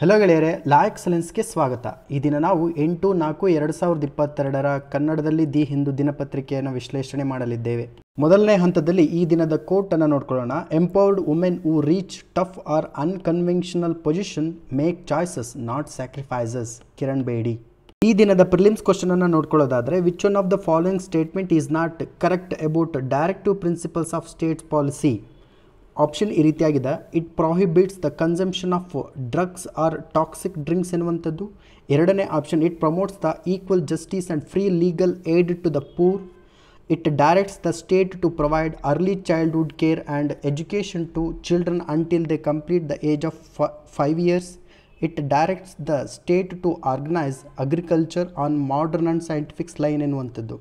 Hello ಗೆಳೆಯರೆ ಲಾ ಎಕ್ಸಲೆನ್ಸ್ಗೆ ಸ್ವಾಗತ ಈ ದಿನ ನಾವು ಎಂಟು ನಾಲ್ಕು ಎರಡು ಸಾವಿರದ ಇಪ್ಪತ್ತೆರಡರ ಕನ್ನಡದಲ್ಲಿ ದಿ ಹಿಂದೂ ದಿನಪತ್ರಿಕೆಯನ್ನು ವಿಶ್ಲೇಷಣೆ ಮಾಡಲಿದ್ದೇವೆ ಮೊದಲನೇ ಹಂತದಲ್ಲಿ ಈ ದಿನದ ಕೋಟನ್ನು ನೋಡ್ಕೊಳ್ಳೋಣ empowered women who reach tough or unconventional position make choices not sacrifices Kiran Bedi ಈ ದಿನದ ಪ್ರಿಲಿಮ್ಸ್ ಕ್ವಶನ್ ಅನ್ನು ನೋಡ್ಕೊಳ್ಳೋದಾದರೆ which one of the following statement is not correct about directive principles of states policy option ಈ ರೀತಿಯಾಗಿದೆ it prohibits the consumption of drugs or toxic drinks ಎನ್ನುವಂಥದ್ದು ಎರಡನೇ option it promotes the equal justice and free legal aid to the poor it directs the state to provide early childhood care and education to children until they complete the age of five years it directs the state to organise agriculture on modern and scientifics line ಎನ್ನುವಂಥದ್ದು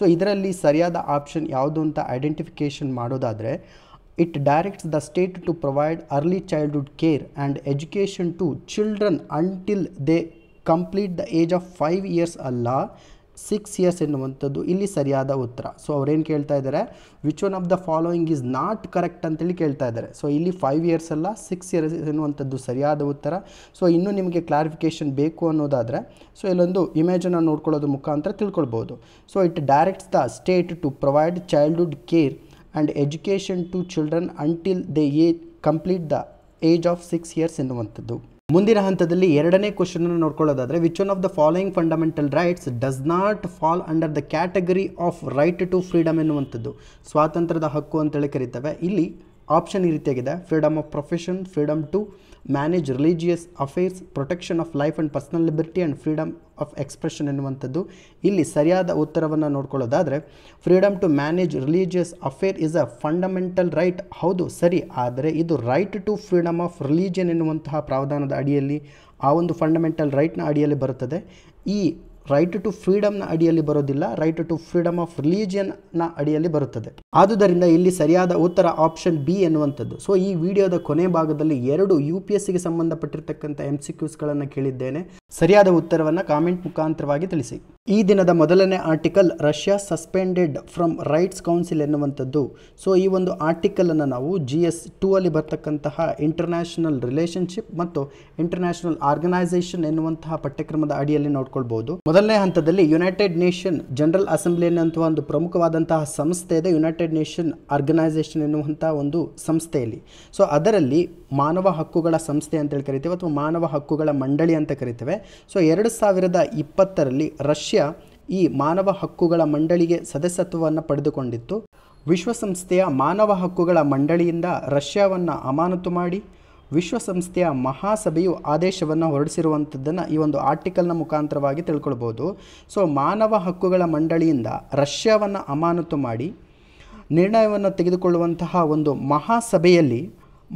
so ಇದರಲ್ಲಿ ಸರಿಯಾದ option ಯಾವುದು ಅಂತ identification ಮಾಡೋದಾದರೆ It directs the state to provide early childhood care and education to children until they complete the age of five years ಅಲ್ಲ six years ಎನ್ನುವಂಥದ್ದು ಇಲ್ಲಿ ಸರಿಯಾದ ಉತ್ತರ ಸೊ ಅವ್ರೇನು ಕೇಳ್ತಾ ಇದ್ದಾರೆ which one of the following is not correct ಅಂತೇಳಿ ಕೇಳ್ತಾ ಇದ್ದಾರೆ ಸೊ ಇಲ್ಲಿ ಫೈವ್ ಇಯರ್ಸ್ ಅಲ್ಲ ಸಿಕ್ಸ್ ಇಯರ್ಸ್ ಎನ್ನುವಂಥದ್ದು ಸರಿಯಾದ ಉತ್ತರ ಸೊ ಇನ್ನೂ ನಿಮಗೆ ಕ್ಲಾರಿಫಿಕೇಷನ್ ಬೇಕು ಅನ್ನೋದಾದರೆ ಸೊ ಇಲ್ಲೊಂದು ಇಮೇಜನ್ನು ನೋಡ್ಕೊಳ್ಳೋದು ಮುಖಾಂತರ ತಿಳ್ಕೊಳ್ಬೋದು so it directs the state to provide childhood care and education to children until they uh complete the age of six years ಎನ್ನುವಂಥದ್ದು ಮುಂದಿನ ಹಂತದಲ್ಲಿ ಎರಡನೇ ಕ್ವಶನ್ ನೋಡ್ಕೊಳ್ಳೋದಾದರೆ which one of the following fundamental rights does not fall under the category of right to freedom ಎನ್ನುವಂಥದ್ದು ಸ್ವಾತಂತ್ರ್ಯದ ಹಕ್ಕು ಅಂತೇಳಿ ಕರಿತವೆ ಇಲ್ಲಿ ಆಪ್ಷನ್ ಈ ರೀತಿಯಾಗಿದೆ freedom of profession freedom to manage religious affairs protection of life and personal liberty and freedom of expression ಎನ್ನುವಂಥದ್ದು ಇಲ್ಲಿ ಸರಿಯಾದ ಉತ್ತರವನ್ನು ನೋಡ್ಕೊಳ್ಳೋದಾದರೆ freedom to manage religious affair is a fundamental right ಹೌದು ಸರಿ ಆದರೆ ಇದು right to freedom of religion ಎನ್ನುವಂತಹ ಪ್ರಾವಧಾನದ ಅಡಿಯಲ್ಲಿ ಆ ಒಂದು ಫಂಡಮೆಂಟಲ್ ರೈಟ್ನ ಅಡಿಯಲ್ಲಿ ಬರುತ್ತದೆ ಈ ರೈಟ್ ಟು ನ ಅಡಿಯಲ್ಲಿ ಬರೋದಿಲ್ಲ ರೈಟ್ ಟು ಫ್ರೀಡಮ್ ಆಫ್ ನ ಅಡಿಯಲ್ಲಿ ಬರುತ್ತದೆ ಆದುದರಿಂದ ಇಲ್ಲಿ ಸರಿಯಾದ ಉತ್ತರ ಆಪ್ಷನ್ ಬಿ ಎನ್ನುವಂಥದ್ದು ಸೊ ಈ ವಿಡಿಯೋದ ಕೊನೆ ಭಾಗದಲ್ಲಿ ಎರಡು ಯು ಪಿ ಎಸ್ ಸಿಗೆ ಸಂಬಂಧಪಟ್ಟಿರತಕ್ಕಂಥ ಎಂ ಸಿ ಕ್ಯೂಸ್ಗಳನ್ನು ಕೇಳಿದ್ದೇನೆ ಸರಿಯಾದ ಉತ್ತರವನ್ನು ಕಾಮೆಂಟ್ ಮುಖಾಂತರವಾಗಿ ತಿಳಿಸಿ ಈ ದಿನದ ಮೊದಲನೇ article Russia suspended from rights council ಎನ್ನುವಂಥದ್ದು ಸೊ ಈ ಒಂದು ಆರ್ಟಿಕಲ್ ಅನ್ನು ನಾವು ಜಿ ಎಸ್ ಟೂ ಅಲ್ಲಿ ಬರ್ತಕ್ಕಂತಹ ಇಂಟರ್ನ್ಯಾಷನಲ್ ರಿಲೇಷನ್ಶಿಪ್ ಮತ್ತು ನ್ಯಾಷನಲ್ ಆರ್ಗನೈಸೇಷನ್ ಎನ್ನುವಂತಹ ಪಠ್ಯಕ್ರಮದ ಅಡಿಯಲ್ಲಿ ನೋಡ್ಕೊಳ್ಬಹುದು ಮೊದಲನೇ ಹಂತದಲ್ಲಿ ಯುನೈಟೆಡ್ ನೇಷನ್ ಜನರಲ್ ಅಸೆಂಬ್ಲಿ ಅನ್ನುವಂಥ ಒಂದು ಪ್ರಮುಖವಾದಂತಹ ಸಂಸ್ಥೆ ಇದೆ ಯುನೈಟೆಡ್ ನೇಷನ್ ಆರ್ಗನೈಸೇಷನ್ ಎನ್ನುವಂಥ ಒಂದು ಸಂಸ್ಥೆಯಲ್ಲಿ ಸೊ ಅದರಲ್ಲಿ ಮಾನವ ಹಕ್ಕುಗಳ ಸಂಸ್ಥೆ ಅಂತೇಳಿ ಕರಿತೇವೆ ಅಥವಾ ಮಾನವ ಹಕ್ಕುಗಳ ಮಂಡಳಿ ಅಂತ ಕರಿತೇವೆ ಸೊ ಎರಡು ಸಾವಿರದ ಇಪ್ಪತ್ತರಲ್ಲಿ ರಷ್ಯಾ ಈ ಮಾನವ ಹಕ್ಕುಗಳ ಮಂಡಳಿಗೆ ಸದಸ್ಯತ್ವವನ್ನು ಪಡೆದುಕೊಂಡಿತ್ತು ವಿಶ್ವಸಂಸ್ಥೆಯ ಮಾನವ ಹಕ್ಕುಗಳ ಮಂಡಳಿಯಿಂದ ರಷ್ಯಾವನ್ನು ಅಮಾನತು ಮಾಡಿ ವಿಶ್ವಸಂಸ್ಥೆಯ ಮಹಾಸಭೆಯು ಆದೇಶವನ್ನು ಹೊರಡಿಸಿರುವಂಥದ್ದನ್ನು ಈ ಒಂದು ಆರ್ಟಿಕಲ್ನ ಮುಖಾಂತರವಾಗಿ ತಿಳ್ಕೊಳ್ಬೋದು ಸೊ ಮಾನವ ಹಕ್ಕುಗಳ ಮಂಡಳಿಯಿಂದ ರಷ್ಯಾವನ್ನು ಅಮಾನತು ಮಾಡಿ ನಿರ್ಣಯವನ್ನು ತೆಗೆದುಕೊಳ್ಳುವಂತಹ ಒಂದು ಮಹಾಸಭೆಯಲ್ಲಿ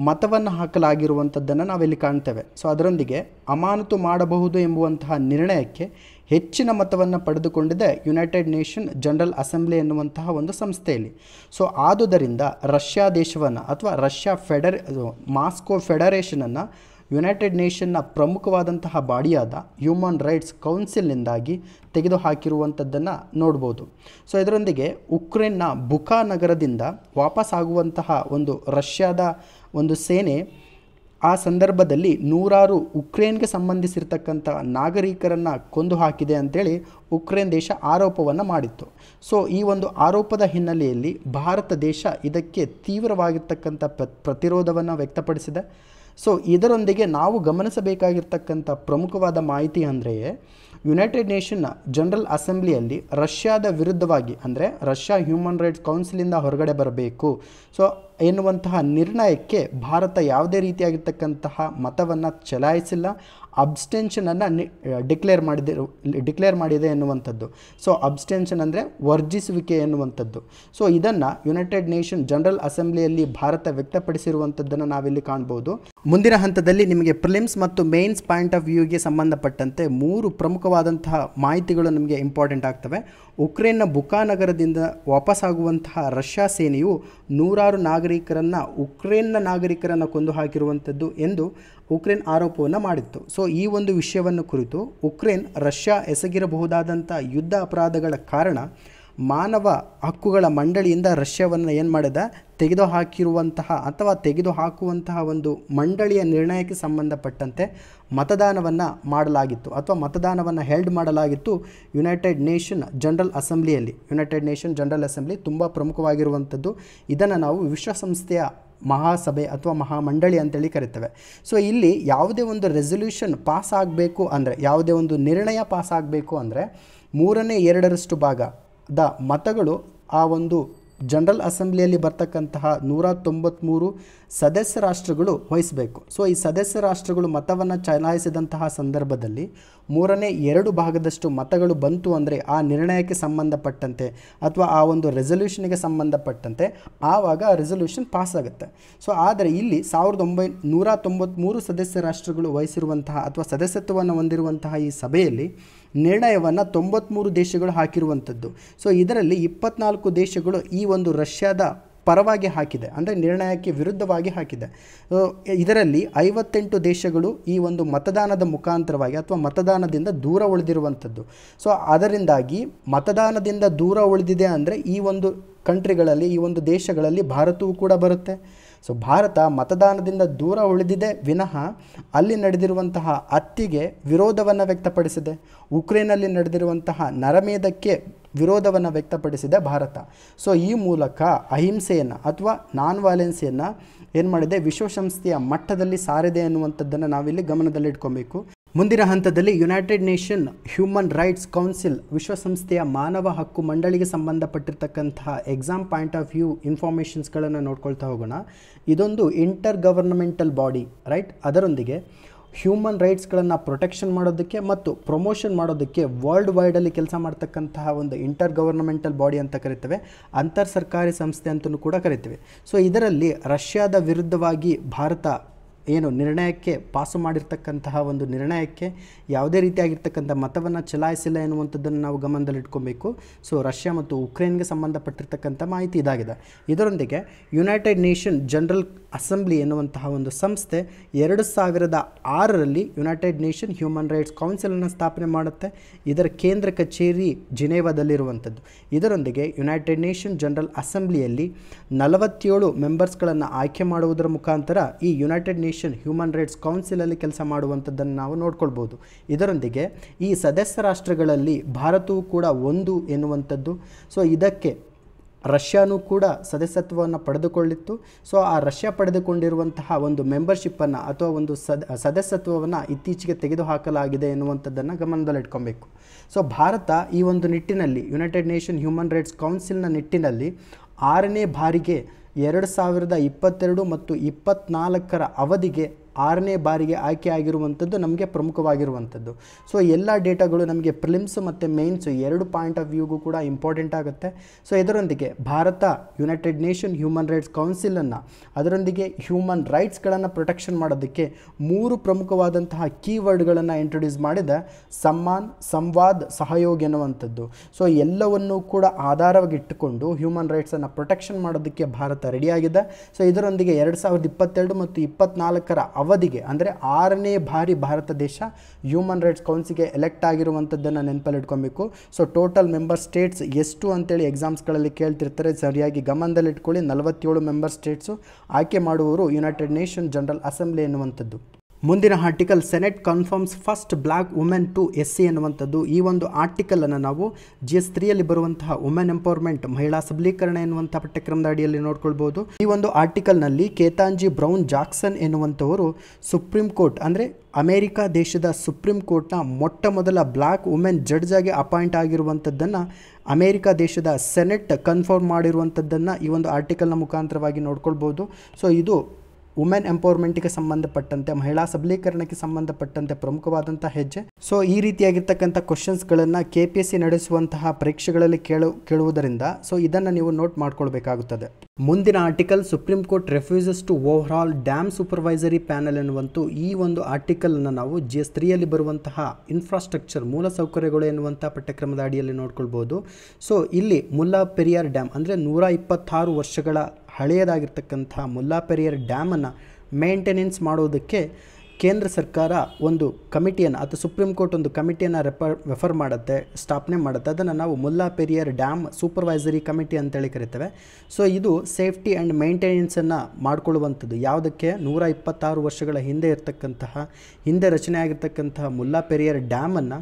ಮತವನ್ನು ಹಾಕಲಾಗಿರುವಂಥದ್ದನ್ನು ನಾವಿಲ್ಲಿ ಕಾಣ್ತೇವೆ ಸೊ ಅದರೊಂದಿಗೆ ಅಮಾನತು ಮಾಡಬಹುದು ಎಂಬುವಂತಹ ನಿರ್ಣಯಕ್ಕೆ ಹೆಚ್ಚಿನ ಮತವನ್ನು ಪಡೆದುಕೊಂಡಿದೆ ಯುನೈಟೆಡ್ ನೇಷನ್ ಜನರಲ್ ಅಸೆಂಬ್ಲಿ ಎನ್ನುವಂತಹ ಒಂದು ಸಂಸ್ಥೆಯಲ್ಲಿ ಸೊ ಆದುದರಿಂದ ರಷ್ಯಾ ದೇಶವನ್ನು ಅಥವಾ ರಷ್ಯಾ ಫೆಡರ್ ಮಾಸ್ಕೋ ಫೆಡರೇಷನನ್ನು ಯುನೈಟೆಡ್ ನೇಷನ್ನ ಪ್ರಮುಖವಾದಂತಹ ಬಾಡಿಯಾದ ಹ್ಯೂಮನ್ ರೈಟ್ಸ್ ಕೌನ್ಸಿಲ್ನಿಂದಾಗಿ ತೆಗೆದುಹಾಕಿರುವಂಥದ್ದನ್ನು ನೋಡ್ಬೋದು ಸೊ ಇದರೊಂದಿಗೆ ಉಕ್ರೇನ್ನ ಬುಕಾ ನಗರದಿಂದ ವಾಪಸ್ಸಾಗುವಂತಹ ಒಂದು ರಷ್ಯಾದ ಒಂದು ಸೇನೆ ಆ ಸಂದರ್ಭದಲ್ಲಿ ನೂರಾರು ಉಕ್ರೇನ್ಗೆ ಸಂಬಂಧಿಸಿರ್ತಕ್ಕಂಥ ನಾಗರಿಕರನ್ನು ಕೊಂದು ಹಾಕಿದೆ ಅಂಥೇಳಿ ಉಕ್ರೇನ್ ದೇಶ ಆರೋಪವನ್ನು ಮಾಡಿತ್ತು ಸೊ ಈ ಒಂದು ಆರೋಪದ ಹಿನ್ನೆಲೆಯಲ್ಲಿ ಭಾರತ ದೇಶ ಇದಕ್ಕೆ ತೀವ್ರವಾಗಿರ್ತಕ್ಕಂಥ ಪ್ರತಿರೋಧವನ್ನು ವ್ಯಕ್ತಪಡಿಸಿದೆ ಸೊ ಇದರೊಂದಿಗೆ ನಾವು ಗಮನಿಸಬೇಕಾಗಿರ್ತಕ್ಕಂಥ ಪ್ರಮುಖವಾದ ಮಾಹಿತಿ ಅಂದರೆ ಯುನೈಟೆಡ್ ನೇಷನ್ನ ಜನರಲ್ ಅಸೆಂಬ್ಲಿಯಲ್ಲಿ ರಷ್ಯಾದ ವಿರುದ್ಧವಾಗಿ ಅಂದರೆ ರಷ್ಯಾ ಹ್ಯೂಮನ್ ರೈಟ್ಸ್ ಕೌನ್ಸಿಲಿಂದ ಹೊರಗಡೆ ಬರಬೇಕು ಸೊ ಎನ್ನುವಂತಹ ನಿರ್ಣಯಕ್ಕೆ ಭಾರತ ಯಾವುದೇ ರೀತಿಯಾಗಿರ್ತಕ್ಕಂತಹ ಮತವನ್ನು ಚಲಾಯಿಸಿಲ್ಲ ಅಬ್ಸ್ಟೆನ್ಷನನ್ನು ಡಿಕ್ಲೇರ್ ಮಾಡಿದೆ ಡಿಕ್ಲೇರ್ ಮಾಡಿದೆ ಎನ್ನುವಂಥದ್ದು ಸೊ ಅಬ್ಸ್ಟೆನ್ಷನ್ ಅಂದರೆ ವರ್ಜಿಸುವಿಕೆ ಎನ್ನುವಂಥದ್ದು ಸೊ ಇದನ್ನು ಯುನೈಟೆಡ್ ನೇಷನ್ ಜನರಲ್ ಅಸೆಂಬ್ಲಿಯಲ್ಲಿ ಭಾರತ ವ್ಯಕ್ತಪಡಿಸಿರುವಂಥದ್ದನ್ನು ನಾವಿಲ್ಲಿ ಕಾಣ್ಬೋದು ಮುಂದಿನ ಹಂತದಲ್ಲಿ ನಿಮಗೆ ಪ್ರಿಲಿಮ್ಸ್ ಮತ್ತು ಮೇನ್ಸ್ ಪಾಯಿಂಟ್ ಆಫ್ ವ್ಯೂಗೆ ಸಂಬಂಧಪಟ್ಟಂತೆ ಮೂರು ಪ್ರಮುಖವಾದಂತಹ ಮಾಹಿತಿಗಳು ನಿಮಗೆ ಇಂಪಾರ್ಟೆಂಟ್ ಆಗ್ತವೆ ಉಕ್ರೇನ್ನ ಬುಕಾ ನಗರದಿಂದ ವಾಪಸ್ಸಾಗುವಂತಹ ರಷ್ಯಾ ಸೇನೆಯು ನೂರಾರು ನಾಗರಿಕರನ್ನು ಉಕ್ರೇನ್ನ ನಾಗರಿಕರನ್ನು ಕೊಂದು ಹಾಕಿರುವಂಥದ್ದು ಎಂದು ಉಕ್ರೇನ್ ಆರೋಪವನ್ನು ಮಾಡಿತ್ತು ಸೊ ಈ ಒಂದು ವಿಷಯವನ್ನು ಕುರಿತು ಉಕ್ರೇನ್ ರಷ್ಯಾ ಎಸಗಿರಬಹುದಾದಂಥ ಯುದ್ಧ ಅಪರಾಧಗಳ ಕಾರಣ ಮಾನವ ಹಕ್ಕುಗಳ ಮಂಡಳಿಯಿಂದ ರಷ್ಯಾವನ್ನು ಏನು ಮಾಡಿದ ತೆಗೆದುಹಾಕಿರುವಂತಹ ಅಥವಾ ತೆಗೆದುಹಾಕುವಂತಹ ಒಂದು ಮಂಡಳಿಯ ನಿರ್ಣಯಕ್ಕೆ ಸಂಬಂಧಪಟ್ಟಂತೆ ಮತದಾನವನ್ನು ಮಾಡಲಾಗಿತ್ತು ಅಥವಾ ಮತದಾನವನ್ನು ಹೆಲ್ಡ್ ಮಾಡಲಾಗಿತ್ತು ಯುನೈಟೆಡ್ ನೇಷನ್ ಜನರಲ್ ಅಸೆಂಬ್ಲಿಯಲ್ಲಿ ಯುನೈಟೆಡ್ ನೇಷನ್ ಜನರಲ್ ಅಸೆಂಬ್ಲಿ ತುಂಬ ಪ್ರಮುಖವಾಗಿರುವಂಥದ್ದು ಇದನ್ನು ನಾವು ವಿಶ್ವಸಂಸ್ಥೆಯ ಮಹಾಸಭೆ ಅಥವಾ ಮಹಾಮಂಡಳಿ ಅಂತೇಳಿ ಕರಿತೇವೆ ಸೊ ಇಲ್ಲಿ ಯಾವುದೇ ಒಂದು ರೆಸೊಲ್ಯೂಷನ್ ಪಾಸ್ ಆಗಬೇಕು ಅಂದರೆ ಯಾವುದೇ ಒಂದು ನಿರ್ಣಯ ಪಾಸ್ ಆಗಬೇಕು ಅಂದರೆ ಮೂರನೇ ಎರಡರಷ್ಟು ಭಾಗದ ಮತಗಳು ಆ ಒಂದು ಜನರಲ್ ಅಸೆಂಬ್ಲಿಯಲ್ಲಿ ಬರ್ತಕ್ಕಂತಹ ನೂರ ತೊಂಬತ್ತ್ಮೂರು ಸದಸ್ಯ ರಾಷ್ಟ್ರಗಳು ವಹಿಸಬೇಕು ಸೊ ಈ ಸದಸ್ಯ ರಾಷ್ಟ್ರಗಳು ಮತವನ್ನು ಚಲಾಯಿಸಿದಂತಹ ಸಂದರ್ಭದಲ್ಲಿ ಮೂರನೇ ಎರಡು ಭಾಗದಷ್ಟು ಮತಗಳು ಬಂತು ಅಂದರೆ ಆ ನಿರ್ಣಯಕ್ಕೆ ಸಂಬಂಧಪಟ್ಟಂತೆ ಅಥವಾ ಆ ಒಂದು ರೆಸಲ್ಯೂಷನ್ಗೆ ಸಂಬಂಧಪಟ್ಟಂತೆ ಆವಾಗ ಆ ರೆಸಲ್ಯೂಷನ್ ಪಾಸ್ ಆಗುತ್ತೆ ಸೊ ಆದರೆ ಇಲ್ಲಿ ಸಾವಿರದ ಒಂಬೈ ನೂರ ತೊಂಬತ್ತ್ಮೂರು ಸದಸ್ಯ ರಾಷ್ಟ್ರಗಳು ವಹಿಸಿರುವಂತಹ ಅಥವಾ ಸದಸ್ಯತ್ವವನ್ನು ಹೊಂದಿರುವಂತಹ ಈ ಸಭೆಯಲ್ಲಿ ನಿರ್ಣಯವನ್ನು ತೊಂಬತ್ತ್ಮೂರು ದೇಶಗಳು ಹಾಕಿರುವಂಥದ್ದು ಸೊ ಇದರಲ್ಲಿ ಇಪ್ಪತ್ನಾಲ್ಕು ದೇಶಗಳು ಈ ಒಂದು ರಷ್ಯಾದ ಪರವಾಗಿ ಹಾಕಿದೆ ಅಂದರೆ ನಿರ್ಣಯಕ್ಕೆ ವಿರುದ್ಧವಾಗಿ ಹಾಕಿದೆ ಇದರಲ್ಲಿ ಐವತ್ತೆಂಟು ದೇಶಗಳು ಈ ಒಂದು ಮತದಾನದ ಮುಖಾಂತರವಾಗಿ ಅಥವಾ ಮತದಾನದಿಂದ ದೂರ ಉಳಿದಿರುವಂಥದ್ದು ಸೊ ಅದರಿಂದಾಗಿ ಮತದಾನದಿಂದ ದೂರ ಉಳಿದಿದೆ ಅಂದರೆ ಈ ಒಂದು ಕಂಟ್ರಿಗಳಲ್ಲಿ ಈ ಒಂದು ದೇಶಗಳಲ್ಲಿ ಭಾರತವೂ ಕೂಡ ಬರುತ್ತೆ ಸೊ ಭಾರತ ಮತದಾನದಿಂದ ದೂರ ಉಳಿದಿದೆ ವಿನಃ ಅಲ್ಲಿ ನಡೆದಿರುವಂತಹ ಅತ್ತಿಗೆ ವಿರೋಧವನ್ನು ವ್ಯಕ್ತಪಡಿಸಿದೆ ಉಕ್ರೇನಲ್ಲಿ ನಡೆದಿರುವಂತಹ ನರಮೇಧಕ್ಕೆ ವಿರೋಧವನ್ನು ವ್ಯಕ್ತಪಡಿಸಿದೆ ಭಾರತ ಸೊ ಈ ಮೂಲಕ ಅಹಿಂಸೆಯನ್ನು ಅಥವಾ ನಾನ್ ವ್ಯಾಲೆನ್ಸಿಯನ್ನು ಏನು ಮಾಡಿದೆ ವಿಶ್ವಸಂಸ್ಥೆಯ ಮಟ್ಟದಲ್ಲಿ ಸಾರಿದೆ ಅನ್ನುವಂಥದ್ದನ್ನು ನಾವಿಲ್ಲಿ ಗಮನದಲ್ಲಿಟ್ಕೊಬೇಕು ಮುಂದಿನ ಹಂತದಲ್ಲಿ United nation human Rights Council ವಿಶ್ವಸಂಸ್ಥೆಯ ಮಾನವ ಹಕ್ಕು ಮಂಡಳಿಗೆ ಸಂಬಂಧಪಟ್ಟಿರ್ತಕ್ಕಂತಹ ಎಕ್ಸಾಮ್ ಪಾಯಿಂಟ್ ಆಫ್ ವ್ಯೂ ಇನ್ಫಾರ್ಮೇಷನ್ಸ್ಗಳನ್ನು ನೋಡ್ಕೊಳ್ತಾ ಹೋಗೋಣ ಇದೊಂದು ಇಂಟರ್ ಗವರ್ನಮೆಂಟಲ್ ಬಾಡಿ ರೈಟ್ ಅದರೊಂದಿಗೆ ಹ್ಯೂಮನ್ ರೈಟ್ಸ್ಗಳನ್ನು ಪ್ರೊಟೆಕ್ಷನ್ ಮಾಡೋದಕ್ಕೆ ಮತ್ತು ಪ್ರಮೋಷನ್ ಮಾಡೋದಕ್ಕೆ ವರ್ಲ್ಡ್ ವೈಡಲ್ಲಿ ಕೆಲಸ ಮಾಡ್ತಕ್ಕಂತಹ ಒಂದು ಇಂಟರ್ ಗವರ್ನಮೆಂಟಲ್ ಬಾಡಿ ಅಂತ ಕರಿತೇವೆ ಅಂತರ್ ಸರ್ಕಾರಿ ಸಂಸ್ಥೆ ಅಂತಲೂ ಕೂಡ ಕರಿತೇವೆ ಸೊ ಇದರಲ್ಲಿ ರಷ್ಯಾದ ವಿರುದ್ಧವಾಗಿ ಭಾರತ ಏನು ನಿರ್ಣಯಕ್ಕೆ ಪಾಸು ಮಾಡಿರ್ತಕ್ಕಂತಹ ಒಂದು ನಿರ್ಣಯಕ್ಕೆ ಯಾವುದೇ ರೀತಿಯಾಗಿರ್ತಕ್ಕಂಥ ಮತವನ್ನು ಚಲಾಯಿಸಿಲ್ಲ ಎನ್ನುವಂಥದ್ದನ್ನು ನಾವು ಗಮನದಲ್ಲಿಟ್ಕೊಬೇಕು ಸೊ ರಷ್ಯಾ ಮತ್ತು ಉಕ್ರೇನ್ಗೆ ಸಂಬಂಧಪಟ್ಟಿರ್ತಕ್ಕಂಥ ಮಾಹಿತಿ ಇದಾಗಿದೆ ಇದರೊಂದಿಗೆ ಯುನೈಟೆಡ್ ನೇಷನ್ ಜನರಲ್ ಅಸೆಂಬ್ಲಿ ಎನ್ನುವಂತಹ ಒಂದು ಸಂಸ್ಥೆ ಎರಡು ಸಾವಿರದ ಆರರಲ್ಲಿ ಯುನೈಟೆಡ್ ನೇಷನ್ ಹ್ಯೂಮನ್ ರೈಟ್ಸ್ ಕೌನ್ಸಿಲನ್ನು ಸ್ಥಾಪನೆ ಮಾಡುತ್ತೆ ಇದರ ಕೇಂದ್ರ ಕಚೇರಿ ಜಿನೇವಾದಲ್ಲಿರುವಂಥದ್ದು ಇದರೊಂದಿಗೆ ಯುನೈಟೆಡ್ ನೇಷನ್ ಜನರಲ್ ಅಸೆಂಬ್ಲಿಯಲ್ಲಿ ನಲವತ್ತೇಳು ಮೆಂಬರ್ಸ್ಗಳನ್ನು ಆಯ್ಕೆ ಮಾಡುವುದರ ಮುಖಾಂತರ ಈ United Nation Commission Human Rights ಕೌನ್ಸಿಲಲ್ಲಿ ಕೆಲಸ ಮಾಡುವಂಥದ್ದನ್ನು ನಾವು ನೋಡ್ಕೊಳ್ಬೋದು ಇದರೊಂದಿಗೆ ಈ ಸದಸ್ಯ ರಾಷ್ಟ್ರಗಳಲ್ಲಿ ಭಾರತವು ಕೂಡ ಒಂದು ಎನ್ನುವಂಥದ್ದು ಸೊ ಇದಕ್ಕೆ ರಷ್ಯಾನೂ ಕೂಡ ಸದಸ್ಯತ್ವವನ್ನು ಪಡೆದುಕೊಳ್ಳಿತ್ತು ಸೊ ಆ ರಷ್ಯಾ ಪಡೆದುಕೊಂಡಿರುವಂತಹ ಒಂದು ಮೆಂಬರ್ಶಿಪ್ಪನ್ನು ಅಥವಾ ಒಂದು ಸದ ಸದಸ್ಯತ್ವವನ್ನು ಇತ್ತೀಚೆಗೆ ತೆಗೆದುಹಾಕಲಾಗಿದೆ ಎನ್ನುವಂಥದ್ದನ್ನು ಗಮನದಲ್ಲಿಟ್ಕೊಬೇಕು ಸೊ ಭಾರತ ಈ ಒಂದು ನಿಟ್ಟಿನಲ್ಲಿ ಯುನೈಟೆಡ್ ನೇಷನ್ ಹ್ಯೂಮನ್ ರೈಟ್ಸ್ ಕೌನ್ಸಿಲ್ನ ನಿಟ್ಟಿನಲ್ಲಿ ಆರನೇ ಬಾರಿಗೆ ಎರಡು ಸಾವಿರದ ಇಪ್ಪತ್ತೆರಡು ಮತ್ತು ಇಪ್ಪತ್ತ್ನಾಲ್ಕರ ಅವಧಿಗೆ ಆರನೇ ಬಾರಿಗೆ ಆಯ್ಕೆ ಆಗಿರುವಂಥದ್ದು ನಮಗೆ ಪ್ರಮುಖವಾಗಿರುವಂಥದ್ದು ಸೊ ಎಲ್ಲ ಡೇಟಾಗಳು ನಮಗೆ ಪ್ರಿಲಿಮ್ಸ್ ಮತ್ತು ಮೇನ್ಸು ಎರಡು ಪಾಯಿಂಟ್ ಆಫ್ ವ್ಯೂಗೂ ಕೂಡ ಇಂಪಾರ್ಟೆಂಟ್ ಆಗುತ್ತೆ ಸೊ ಇದರೊಂದಿಗೆ Bharat united nation human rights ಕೌನ್ಸಿಲನ್ನು ಅದರೊಂದಿಗೆ ಹ್ಯೂಮನ್ ರೈಟ್ಸ್ಗಳನ್ನು ಪ್ರೊಟೆಕ್ಷನ್ ಮಾಡೋದಕ್ಕೆ ಮೂರು ಪ್ರಮುಖವಾದಂತಹ ಕೀವರ್ಡ್ಗಳನ್ನು ಇಂಟ್ರೊಡ್ಯೂಸ್ ಮಾಡಿದ ಸಮ್ಮಾನ್ ಸಂವಾದ್ ಸಹಯೋಗ ಎನ್ನುವಂಥದ್ದು ಸೊ ಎಲ್ಲವನ್ನೂ ಕೂಡ ಆಧಾರವಾಗಿಟ್ಟುಕೊಂಡು ಹ್ಯೂಮನ್ ರೈಟ್ಸನ್ನು ಪ್ರೊಟೆಕ್ಷನ್ ಮಾಡೋದಕ್ಕೆ ಭಾರತ ರೆಡಿಯಾಗಿದೆ ಸೊ ಇದರೊಂದಿಗೆ ಎರಡು ಸಾವಿರದ ಇಪ್ಪತ್ತೆರಡು ಮತ್ತು ಇಪ್ಪತ್ನಾಲ್ಕರ ಅವಧಿಗೆ ಅಂದರೆ ಆರನೇ ಬಾರಿ ಭಾರತ ದೇಶ ಹ್ಯೂಮನ್ ರೈಟ್ಸ್ ಕೌನ್ಸಿಲ್ಗೆ ಎಲೆಕ್ಟ್ ಆಗಿರುವಂಥದ್ದನ್ನು ನೆನಪಲ್ಲಿಟ್ಕೊಬೇಕು ಸೊ ಟೋಟಲ್ ಮೆಂಬರ್ ಸ್ಟೇಟ್ಸ್ ಎಷ್ಟು ಅಂತೇಳಿ ಎಕ್ಸಾಮ್ಸ್ಗಳಲ್ಲಿ ಕೇಳ್ತಿರ್ತಾರೆ ಸರಿಯಾಗಿ ಗಮನದಲ್ಲಿಟ್ಕೊಳ್ಳಿ ನಲವತ್ತೇಳು ಮೆಂಬರ್ ಸ್ಟೇಟ್ಸು ಆಯ್ಕೆ ಮಾಡುವವರು ಯುನೈಟೆಡ್ ನೇಷನ್ ಜನರಲ್ ಅಸೆಂಬ್ಲಿ ಎನ್ನುವಂಥದ್ದು ಮುಂದಿನ article senate confirms first black women to S C ಎನ್ನುವಂಥದ್ದು ಈ ಒಂದು ಆರ್ಟಿಕಲನ್ನು ನಾವು ಜಿ ಎಸ್ ತ್ರೀಯಲ್ಲಿ ಬರುವಂತಹ ವುಮೆನ್ ಎಂಪವರ್ಮೆಂಟ್ ಮಹಿಳಾ ಸಬಲೀಕರಣ ಎನ್ನುವಂಥ ಪಠ್ಯಕ್ರಮದ ಅಡಿಯಲ್ಲಿ ನೋಡ್ಕೊಳ್ಬೋದು ಈ ಒಂದು ಆರ್ಟಿಕಲ್ನಲ್ಲಿ ಕೇತಾಂಜಿ ಬ್ರೌನ್ ಜಾಕ್ಸನ್ ಎನ್ನುವಂಥವರು ಸುಪ್ರೀಂ ಕೋರ್ಟ್ ಅಂದರೆ ಅಮೇರಿಕಾ ದೇಶದ ಸುಪ್ರೀಂ ಕೋರ್ಟ್ನ ಮೊಟ್ಟ ಮೊದಲ ಬ್ಲ್ಯಾಕ್ ವುಮೆನ್ ಆಗಿ ಅಪಾಯಿಂಟ್ ಆಗಿರುವಂಥದ್ದನ್ನು ಅಮೇರಿಕಾ ದೇಶದ ಸೆನೆಟ್ ಕನ್ಫರ್ಮ್ ಮಾಡಿರುವಂಥದ್ದನ್ನು ಈ ಒಂದು ಆರ್ಟಿಕಲ್ನ ಮುಖಾಂತರವಾಗಿ ನೋಡ್ಕೊಳ್ಬೋದು ಸೊ ಇದು ವುಮೆನ್ ಎಂಪವರ್ಮೆಂಟ್ಗೆ ಸಂಬಂಧಪಟ್ಟಂತೆ ಮಹಿಳಾ ಸಬಲೀಕರಣಕ್ಕೆ ಸಂಬಂಧಪಟ್ಟಂತೆ ಪ್ರಮುಖವಾದಂತಹ ಹೆಜ್ಜೆ ಸೊ ಈ ರೀತಿಯಾಗಿರ್ತಕ್ಕಂಥ ಕ್ವಶನ್ಸ್ಗಳನ್ನು ಕೆ ಪಿ ಎಸ್ ಸಿ ನಡೆಸುವಂತಹ ಪರೀಕ್ಷೆಗಳಲ್ಲಿ ಕೇಳು ಕೇಳುವುದರಿಂದ ಸೊ ಇದನ್ನು ನೀವು ನೋಟ್ ಮಾಡ್ಕೊಳ್ಬೇಕಾಗುತ್ತದೆ ಮುಂದಿನ article supreme court refuses to overhaul dam supervisory panel ಎನ್ನುವಂತೂ ಈ ಒಂದು ಆರ್ಟಿಕಲನ್ನು ನಾವು ಜಿ ಎಸ್ ತ್ರೀಯಲ್ಲಿ ಬರುವಂತಹ ಇನ್ಫ್ರಾಸ್ಟ್ರಕ್ಚರ್ ಮೂಲ ಸೌಕರ್ಯಗಳು ಎನ್ನುವಂತಹ ಪಠ್ಯಕ್ರಮದ ಅಡಿಯಲ್ಲಿ ನೋಡ್ಕೊಳ್ಬೋದು ಸೊ ಇಲ್ಲಿ ಮುಲ್ಲಾ ಪೆರಿಯಾರ್ ಡ್ಯಾಮ್ ಅಂದರೆ ನೂರ ಇಪ್ಪತ್ತಾರು ವರ್ಷಗಳ ಹಳೆಯದಾಗಿರ್ತಕ್ಕಂಥ ಮುಲ್ಲಾಪೆರಿಯರ್ ಡ್ಯಾಮನ್ನು ಮೇಂಟೆನೆನ್ಸ್ ಮಾಡೋದಕ್ಕೆ ಕೇಂದ್ರ ಸರ್ಕಾರ ಒಂದು ಕಮಿಟಿಯನ್ನು ಅಥವಾ ಸುಪ್ರೀಂ ಕೋರ್ಟ್ ಒಂದು ಕಮಿಟಿಯನ್ನು ರೆಫರ್ ರೆಫರ್ ಮಾಡುತ್ತೆ ಸ್ಥಾಪನೆ ಮಾಡುತ್ತೆ ಅದನ್ನು ನಾವು Mullaperiyar dam supervisory committee ಅಂತೇಳಿ ಕರಿತೇವೆ ಸೊ ಇದು ಸೇಫ್ಟಿ ಆ್ಯಂಡ್ ಮೇಂಟೆನೆನ್ಸನ್ನು ಮಾಡಿಕೊಳ್ಳುವಂಥದ್ದು ಯಾವುದಕ್ಕೆ ನೂರ ಇಪ್ಪತ್ತಾರು ವರ್ಷಗಳ ಹಿಂದೆ ಇರತಕ್ಕಂತಹ ಹಿಂದೆ ರಚನೆ ಆಗಿರ್ತಕ್ಕಂತಹ ಮುಲ್ಲಾ ಪೆರಿಯರ್ ಡ್ಯಾಮನ್ನು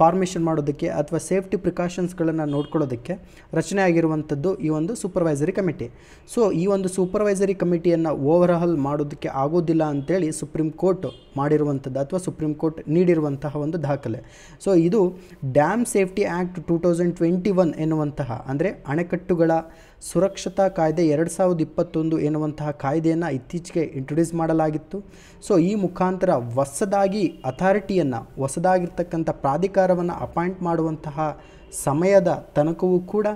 ಫಾರ್ಮೇಷನ್ ಮಾಡೋದಕ್ಕೆ ಅಥವಾ ಸೇಫ್ಟಿ ಪ್ರಿಕಾಷನ್ಸ್ಗಳನ್ನು ನೋಡ್ಕೊಳ್ಳೋದಕ್ಕೆ ರಚನೆ ಆಗಿರುವಂಥದ್ದು ಈ ಒಂದು ಸೂಪರ್ವೈಸರಿ ಕಮಿಟಿ ಸೊ ಈ ಒಂದು ಸೂಪರ್ವೈಸರಿ ಕಮಿಟಿಯನ್ನು ಓವರ್ ಆಲ್ ಮಾಡೋದಕ್ಕೆ ಆಗೋದಿಲ್ಲ ಅಂತೇಳಿ ಸುಪ್ರೀಂ ಕೋರ್ಟ್ ಮಾಡಿರುವಂಥದ್ದು ಅಥವಾ ಸುಪ್ರೀಂ ಕೋರ್ಟ್ ನೀಡಿರುವಂತಹ ಒಂದು ದಾಖಲೆ ಸೊ ಇದು dam safety act two thousand twenty one ಎನ್ನುವಂತಹ ಅಂದರೆ ಅಣೆಕಟ್ಟುಗಳ ಸುರಕ್ಷತಾ ಕಾಯ್ದೆ ಎರಡು ಸಾವಿರದ ಇಪ್ಪತ್ತೊಂದು ಎನ್ನುವಂತಹ ಕಾಯ್ದೆಯನ್ನು ಇತ್ತೀಚೆಗೆ ಇಂಟ್ರೊಡ್ಯೂಸ್ ಮಾಡಲಾಗಿತ್ತು ಸೊ ಈ ಮುಖಾಂತರ ಹೊಸದಾಗಿ ಅಥಾರಿಟಿಯನ್ನು ಹೊಸದಾಗಿರ್ತಕ್ಕಂಥ ಪ್ರಾಧಿಕಾರವನ್ನು ಅಪಾಯಿಂಟ್ ಮಾಡುವಂತಹ ಸಮಯದ ತನಕವೂ ಕೂಡ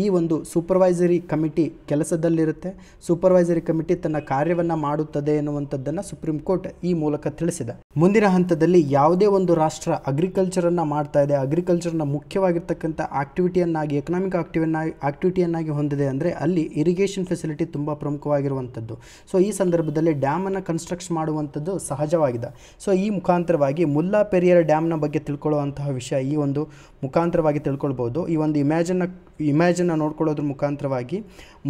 ಈ ಒಂದು ಸೂಪರ್ವೈಸರಿ ಕಮಿಟಿ ಕೆಲಸದಲ್ಲಿರುತ್ತೆ ಸೂಪರ್ವೈಸರಿ ಕಮಿಟಿ ತನ್ನ ಕಾರ್ಯವನ್ನು ಮಾಡುತ್ತದೆ ಎನ್ನುವಂಥದ್ದನ್ನು ಸುಪ್ರೀಂ ಕೋರ್ಟ್ ಈ ಮೂಲಕ ತಿಳಿಸಿದೆ ಮುಂದಿನ ಹಂತದಲ್ಲಿ ಯಾವುದೇ ಒಂದು ರಾಷ್ಟ್ರ ಅಗ್ರಿಕಲ್ಚರನ್ನು ಮಾಡ್ತಾ ಇದೆ ಅಗ್ರಿಕಲ್ಚರ್ನ ಮುಖ್ಯವಾಗಿರ್ತಕ್ಕಂಥ ಆಕ್ಟಿವಿಟಿಯನ್ನಾಗಿ ಎಕನಾಮಿಕ್ ಆಕ್ಟಿವನ್ನಾಗಿ ಆಕ್ಟಿವಿಟಿಯನ್ನಾಗಿ ಹೊಂದಿದೆ ಅಂದರೆ ಅಲ್ಲಿ ಇರಿಗೇಷನ್ ಫೆಸಿಲಿಟಿ ತುಂಬ ಪ್ರಮುಖವಾಗಿರುವಂಥದ್ದು ಸೊ ಈ ಸಂದರ್ಭದಲ್ಲಿ ಡ್ಯಾಮನ್ನು ಕನ್ಸ್ಟ್ರಕ್ಷನ್ ಮಾಡುವಂಥ ಅನ್ನುವಂಥದ್ದು ಸಹಜವಾಗಿದೆ ಸೊ ಈ ಮುಖಾಂತರವಾಗಿ ಮುಲ್ಲಾ ಪೆರಿಯರ್ ಡ್ಯಾಮ್ನ ಬಗ್ಗೆ ತಿಳ್ಕೊಳ್ಳುವಂತಹ ವಿಷಯ ಈ ಒಂದು ಮುಖಾಂತರವಾಗಿ ತಿಳ್ಕೊಳ್ಬೋದು ಈ ಒಂದು ಇಮ್ಯಾಜನ್ನ ಇಮ್ಯಾಜನ್ನ ನೋಡ್ಕೊಳ್ಳೋದ್ರ ಮುಖಾಂತರವಾಗಿ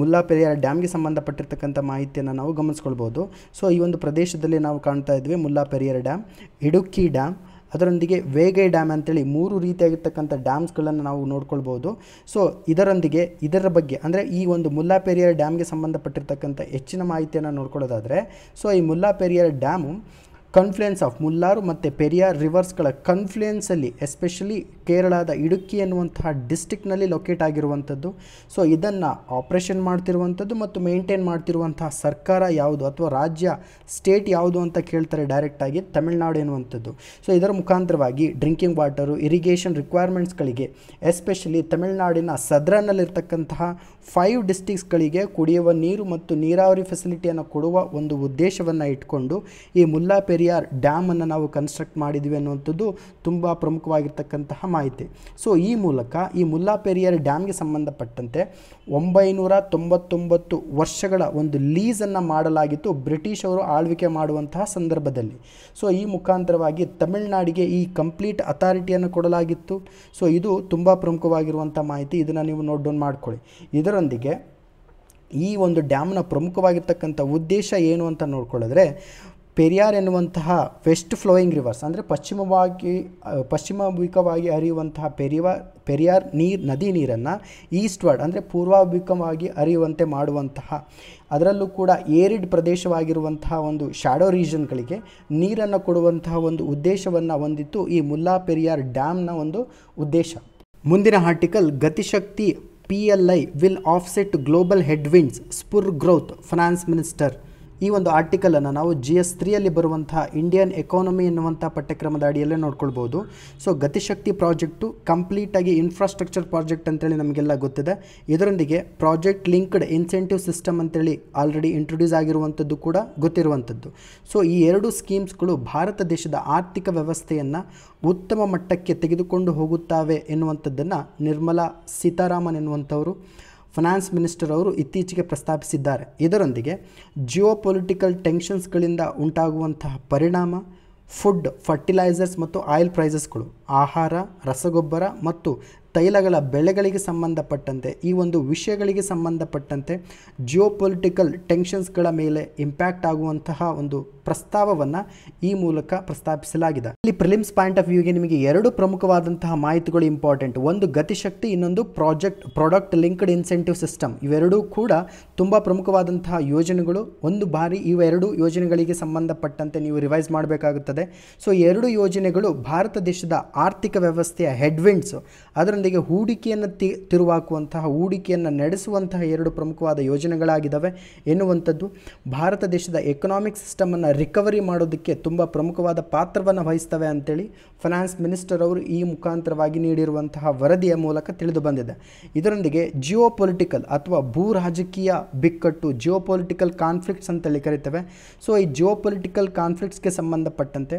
ಮುಲ್ಲಾ ಪೆರಿಯಾರ್ ಡ್ಯಾಮ್ಗೆ ಸಂಬಂಧಪಟ್ಟಿರ್ತಕ್ಕಂಥ ಮಾಹಿತಿಯನ್ನು ನಾವು ಗಮನಿಸ್ಕೊಳ್ಬೋದು ಸೊ ಈ ಒಂದು ಪ್ರದೇಶದಲ್ಲಿ ನಾವು ಕಾಣ್ತಾ ಇದ್ವಿ Mullaperiyar dam Idukki dam ಅದರೊಂದಿಗೆ ವೇಗೈ ಡ್ಯಾಮ್ ಅಂತೇಳಿ ಮೂರು ರೀತಿಯಾಗಿರ್ತಕ್ಕಂಥ ಡ್ಯಾಮ್ಸ್ಗಳನ್ನು ನಾವು ನೋಡ್ಕೊಳ್ಬೋದು ಸೊ ಇದರೊಂದಿಗೆ ಇದರ ಬಗ್ಗೆ ಅಂದರೆ ಈ ಒಂದು ಮುಲ್ಲಾಪೆರಿಯರ್ ಡ್ಯಾಮ್ಗೆ ಸಂಬಂಧಪಟ್ಟಿರ್ತಕ್ಕಂಥ ಹೆಚ್ಚಿನ ಮಾಹಿತಿಯನ್ನು ನೋಡ್ಕೊಳ್ಳೋದಾದರೆ ಸೊ ಈ ಮುಲ್ಲಾಪೆರಿಯರ್ ಡ್ಯಾಮು ಕನ್ಫ್ಲುಯೆನ್ಸ್ ಆಫ್ ಮುಲ್ಲಾರು ಮತ್ತು ಪೆರಿಯಾರ್ ರಿವರ್ಸ್ಗಳ ಕನ್ಫ್ಲುಯೆನ್ಸಲ್ಲಿ ಎಸ್ಪೆಷಲಿ ಕೇರಳದ ಇಡುಕ್ಕಿ ಎನ್ನುವಂತಹ ಡಿಸ್ಟಿಕ್ನಲ್ಲಿ ಲೊಕೇಟ್ ಆಗಿರುವಂಥದ್ದು ಸೊ ಇದನ್ನು ಆಪ್ರೇಷನ್ ಮಾಡ್ತಿರುವಂಥದ್ದು ಮತ್ತು ಮೇಂಟೈನ್ ಮಾಡ್ತಿರುವಂತಹ ಸರ್ಕಾರ ಯಾವುದು ಅಥವಾ ರಾಜ್ಯ ಸ್ಟೇಟ್ ಯಾವುದು ಅಂತ ಕೇಳ್ತಾರೆ ಡೈರೆಕ್ಟಾಗಿ ತಮಿಳ್ನಾಡು ಎನ್ನುವಂಥದ್ದು ಸೊ ಇದರ ಮುಖಾಂತರವಾಗಿ ಡ್ರಿಂಕಿಂಗ್ ವಾಟರು ಇರಿಗೇಷನ್ ರಿಕ್ವೈರ್ಮೆಂಟ್ಸ್ಗಳಿಗೆ ಎಸ್ಪೆಷಲಿ ತಮಿಳ್ನಾಡಿನ ಸದ್ರನಲ್ಲಿರ್ತಕ್ಕಂತಹ ಫೈವ್ ಡಿಸ್ಟಿಕ್ಸ್ಗಳಿಗೆ ಕುಡಿಯುವ ನೀರು ಮತ್ತು ನೀರಾವರಿ ಫೆಸಿಲಿಟಿಯನ್ನು ಕೊಡುವ ಒಂದು ಉದ್ದೇಶವನ್ನು ಇಟ್ಕೊಂಡು ಈ ಮುಲ್ಲಾ ಪೆರಿಯಾರ್ ಡ್ಯಾಮನ್ನು ನಾವು ಕನ್ಸ್ಟ್ರಕ್ಟ್ ಮಾಡಿದ್ವಿ ಅನ್ನುವಂಥದ್ದು ತುಂಬ ಪ್ರಮುಖವಾಗಿರ್ತಕ್ಕಂತಹ ಮಾಹಿತಿ ಸೊ ಈ ಮೂಲಕ ಈ ಮುಲ್ಲಾ ಪೆರಿಯಾರ್ ಡ್ಯಾಮ್ಗೆ ಸಂಬಂಧಪಟ್ಟಂತೆ ಒಂಬೈನೂರ ತೊಂಬತ್ತೊಂಬತ್ತು ವರ್ಷಗಳ ಒಂದು ಲೀಸನ್ನು ಮಾಡಲಾಗಿತ್ತು ಬ್ರಿಟಿಷ್ ಅವರು ಆಳ್ವಿಕೆ ಮಾಡುವಂತಹ ಸಂದರ್ಭದಲ್ಲಿ ಸೊ ಈ ಮುಖಾಂತರವಾಗಿ ತಮಿಳುನಾಡಿಗೆ ಈ ಕಂಪ್ಲೀಟ್ ಅಥಾರಿಟಿಯನ್ನು ಕೊಡಲಾಗಿತ್ತು ಸೊ ಇದು ತುಂಬ ಪ್ರಮುಖವಾಗಿರುವಂಥ ಮಾಹಿತಿ ಇದನ್ನು ನೀವು ನೋಟ್ ಡೌನ್ ಮಾಡ್ಕೊಳ್ಳಿ ಇದರೊಂದಿಗೆ ಈ ಒಂದು ಡ್ಯಾಮ್ನ ಪ್ರಮುಖವಾಗಿರ್ತಕ್ಕಂಥ ಉದ್ದೇಶ ಏನು ಅಂತ ನೋಡ್ಕೊಳ್ಳಿದ್ರೆ ಪೆರಿಯಾರ್ ಎನ್ನುವಂತಹ ವೆಸ್ಟ್ ಫ್ಲೋಯಿಂಗ್ ರಿವರ್ಸ್ ಅಂದರೆ ಪಶ್ಚಿಮವಾಗಿ ಪಶ್ಚಿಮಾಭಿಮುಖವಾಗಿ ಹರಿಯುವಂತಹ ಪೆರಿವ ಪೆರಿಯಾರ್ ನೀರು ನದಿ ನೀರನ್ನು ಈಸ್ಟ್ವರ್ಡ್ ಅಂದರೆ ಪೂರ್ವಾಭಿಮುಖವಾಗಿ ಹರಿಯುವಂತೆ ಮಾಡುವಂತಹ ಅದರಲ್ಲೂ ಕೂಡ ಏರಿಡ್ ಪ್ರದೇಶವಾಗಿರುವಂತಹ ಒಂದು ಶ್ಯಾಡೋ ರೀಜನ್ಗಳಿಗೆ ನೀರನ್ನು ಕೊಡುವಂತಹ ಒಂದು ಉದ್ದೇಶವನ್ನು ಹೊಂದಿತ್ತು ಈ ಮುಲ್ಲಾ ಪೆರಿಯಾರ್ ಡ್ಯಾಮ್ನ ಒಂದು ಉದ್ದೇಶ ಮುಂದಿನ article Gatishakti P L I will offset global headwinds spur growth finance minister ಈ ಒಂದು ಆರ್ಟಿಕಲನ್ನು ನಾವು ಜಿ ಎಸ್ ತ್ರೀಯಲ್ಲಿ ಬರುವಂತಹ ಇಂಡಿಯನ್ ಎಕಾನಮಿ ಎನ್ನುವಂಥ ಪಠ್ಯಕ್ರಮದ ಅಡಿಯಲ್ಲೇ ನೋಡ್ಕೊಳ್ಬೋದು ಸೊ ಗತಿಶಕ್ತಿ ಪ್ರಾಜೆಕ್ಟು ಕಂಪ್ಲೀಟಾಗಿ ಇನ್ಫ್ರಾಸ್ಟ್ರಕ್ಚರ್ ಪ್ರಾಜೆಕ್ಟ್ ಅಂತೇಳಿ ನಮಗೆಲ್ಲ ಗೊತ್ತಿದೆ ಇದರೊಂದಿಗೆ ಪ್ರಾಜೆಕ್ಟ್ ಲಿಂಕ್ಡ್ ಇನ್ಸೆಂಟಿವ್ ಸಿಸ್ಟಮ್ ಅಂತೇಳಿ ಆಲ್ರೆಡಿ ಇಂಟ್ರೊಡ್ಯೂಸ್ ಆಗಿರುವಂಥದ್ದು ಕೂಡ ಗೊತ್ತಿರುವಂಥದ್ದು ಸೊ ಈ ಎರಡು ಸ್ಕೀಮ್ಸ್ಗಳು ಭಾರತ ದೇಶದ ಆರ್ಥಿಕ ವ್ಯವಸ್ಥೆಯನ್ನು ಉತ್ತಮ ಮಟ್ಟಕ್ಕೆ ತೆಗೆದುಕೊಂಡು ಹೋಗುತ್ತವೆ ಎನ್ನುವಂಥದ್ದನ್ನು ನಿರ್ಮಲಾ ಸೀತಾರಾಮನ್ ಎನ್ನುವಂಥವರು ಫೈನಾನ್ಸ್ ಮಿನಿಸ್ಟರ್ ಅವರು ಇತ್ತೀಚೆಗೆ ಪ್ರಸ್ತಾಪಿಸಿದ್ದಾರೆ ಇದರೊಂದಿಗೆ ಜಿಯೋ ಪೊಲಿಟಿಕಲ್ ಟೆನ್ಷನ್ಸ್ಗಳಿಂದ ಉಂಟಾಗುವಂತಹ ಪರಿಣಾಮ ಫುಡ್ ಫರ್ಟಿಲೈಸರ್ಸ್ ಮತ್ತು ಆಯಿಲ್ ಪ್ರೈಸಸ್ಗಳು ಆಹಾರ ರಸಗೊಬ್ಬರ ಮತ್ತು ತೈಲಗಳ ಬೆಳೆಗಳಿಗೆ ಸಂಬಂಧಪಟ್ಟಂತೆ ಈ ಒಂದು ವಿಷಯಗಳಿಗೆ ಸಂಬಂಧಪಟ್ಟಂತೆ ಜಿಯೋ ಪೊಲಿಟಿಕಲ್ ಟೆನ್ಷನ್ಸ್ಗಳ ಮೇಲೆ ಇಂಪ್ಯಾಕ್ಟ್ ಆಗುವಂತಹ ಒಂದು ಪ್ರಸ್ತಾವವನ್ನು ಈ ಮೂಲಕ ಪ್ರಸ್ತಾಪಿಸಲಾಗಿದೆ ಇಲ್ಲಿ ಪ್ರಿಲಿಮ್ಸ್ ಪಾಯಿಂಟ್ ಆಫ್ ವ್ಯೂಗೆ ನಿಮಗೆ ಎರಡು ಪ್ರಮುಖವಾದಂತಹ ಮಾಹಿತಿಗಳು ಇಂಪಾರ್ಟೆಂಟ್ ಒಂದು ಗತಿಶಕ್ತಿ ಇನ್ನೊಂದು project product linked incentive system ಇವೆರಡೂ ಕೂಡ ತುಂಬ ಪ್ರಮುಖವಾದಂತಹ ಯೋಜನೆಗಳು ಒಂದು ಬಾರಿ ಇವೆರಡು ಯೋಜನೆಗಳಿಗೆ ಸಂಬಂಧಪಟ್ಟಂತೆ ನೀವು ರಿವೈಸ್ ಮಾಡಬೇಕಾಗುತ್ತದೆ ಸೊ ಎರಡು ಯೋಜನೆಗಳು ಭಾರತ ದೇಶದ ಆರ್ಥಿಕ ವ್ಯವಸ್ಥೆಯ ಹೆಡ್ವಿಂಡ್ಸು ಅದರ ಜನರೊಂದಿಗೆ ಹೂಡಿಕೆಯನ್ನು ತಿ ತಿರುವಾಕುವಂತಹ ಹೂಡಿಕೆಯನ್ನು ನಡೆಸುವಂತಹ ಎರಡು ಪ್ರಮುಖವಾದ ಯೋಜನೆಗಳಾಗಿದ್ದಾವೆ ಎನ್ನುವಂಥದ್ದು ಭಾರತ ದೇಶದ ಎಕನಾಮಿಕ್ ಸಿಸ್ಟಮನ್ನು ರಿಕವರಿ ಮಾಡೋದಕ್ಕೆ ತುಂಬ ಪ್ರಮುಖವಾದ ಪಾತ್ರವನ್ನು ವಹಿಸ್ತವೆ ಅಂತೇಳಿ ಫೈನಾನ್ಸ್ ಮಿನಿಸ್ಟರ್ ಅವರು ಈ ಮುಖಾಂತರವಾಗಿ ನೀಡಿರುವಂತಹ ವರದಿಯ ಮೂಲಕ ತಿಳಿದು ಬಂದಿದೆ ಇದರೊಂದಿಗೆ ಜಿಯೋ ಪೊಲಿಟಿಕಲ್ ಅಥವಾ ಭೂ ರಾಜಕೀಯ ಬಿಕ್ಕಟ್ಟು ಜಿಯೋ ಪೊಲಿಟಿಕಲ್ ಕಾನ್ಫ್ಲಿಕ್ಟ್ಸ್ ಅಂತೇಳಿ ಕರಿತವೆ ಸೊ ಈ ಜಿಯೋ ಪೊಲಿಟಿಕಲ್ ಕಾನ್ಫ್ಲಿಕ್ಟ್ಸ್ಗೆ ಸಂಬಂಧಪಟ್ಟಂತೆ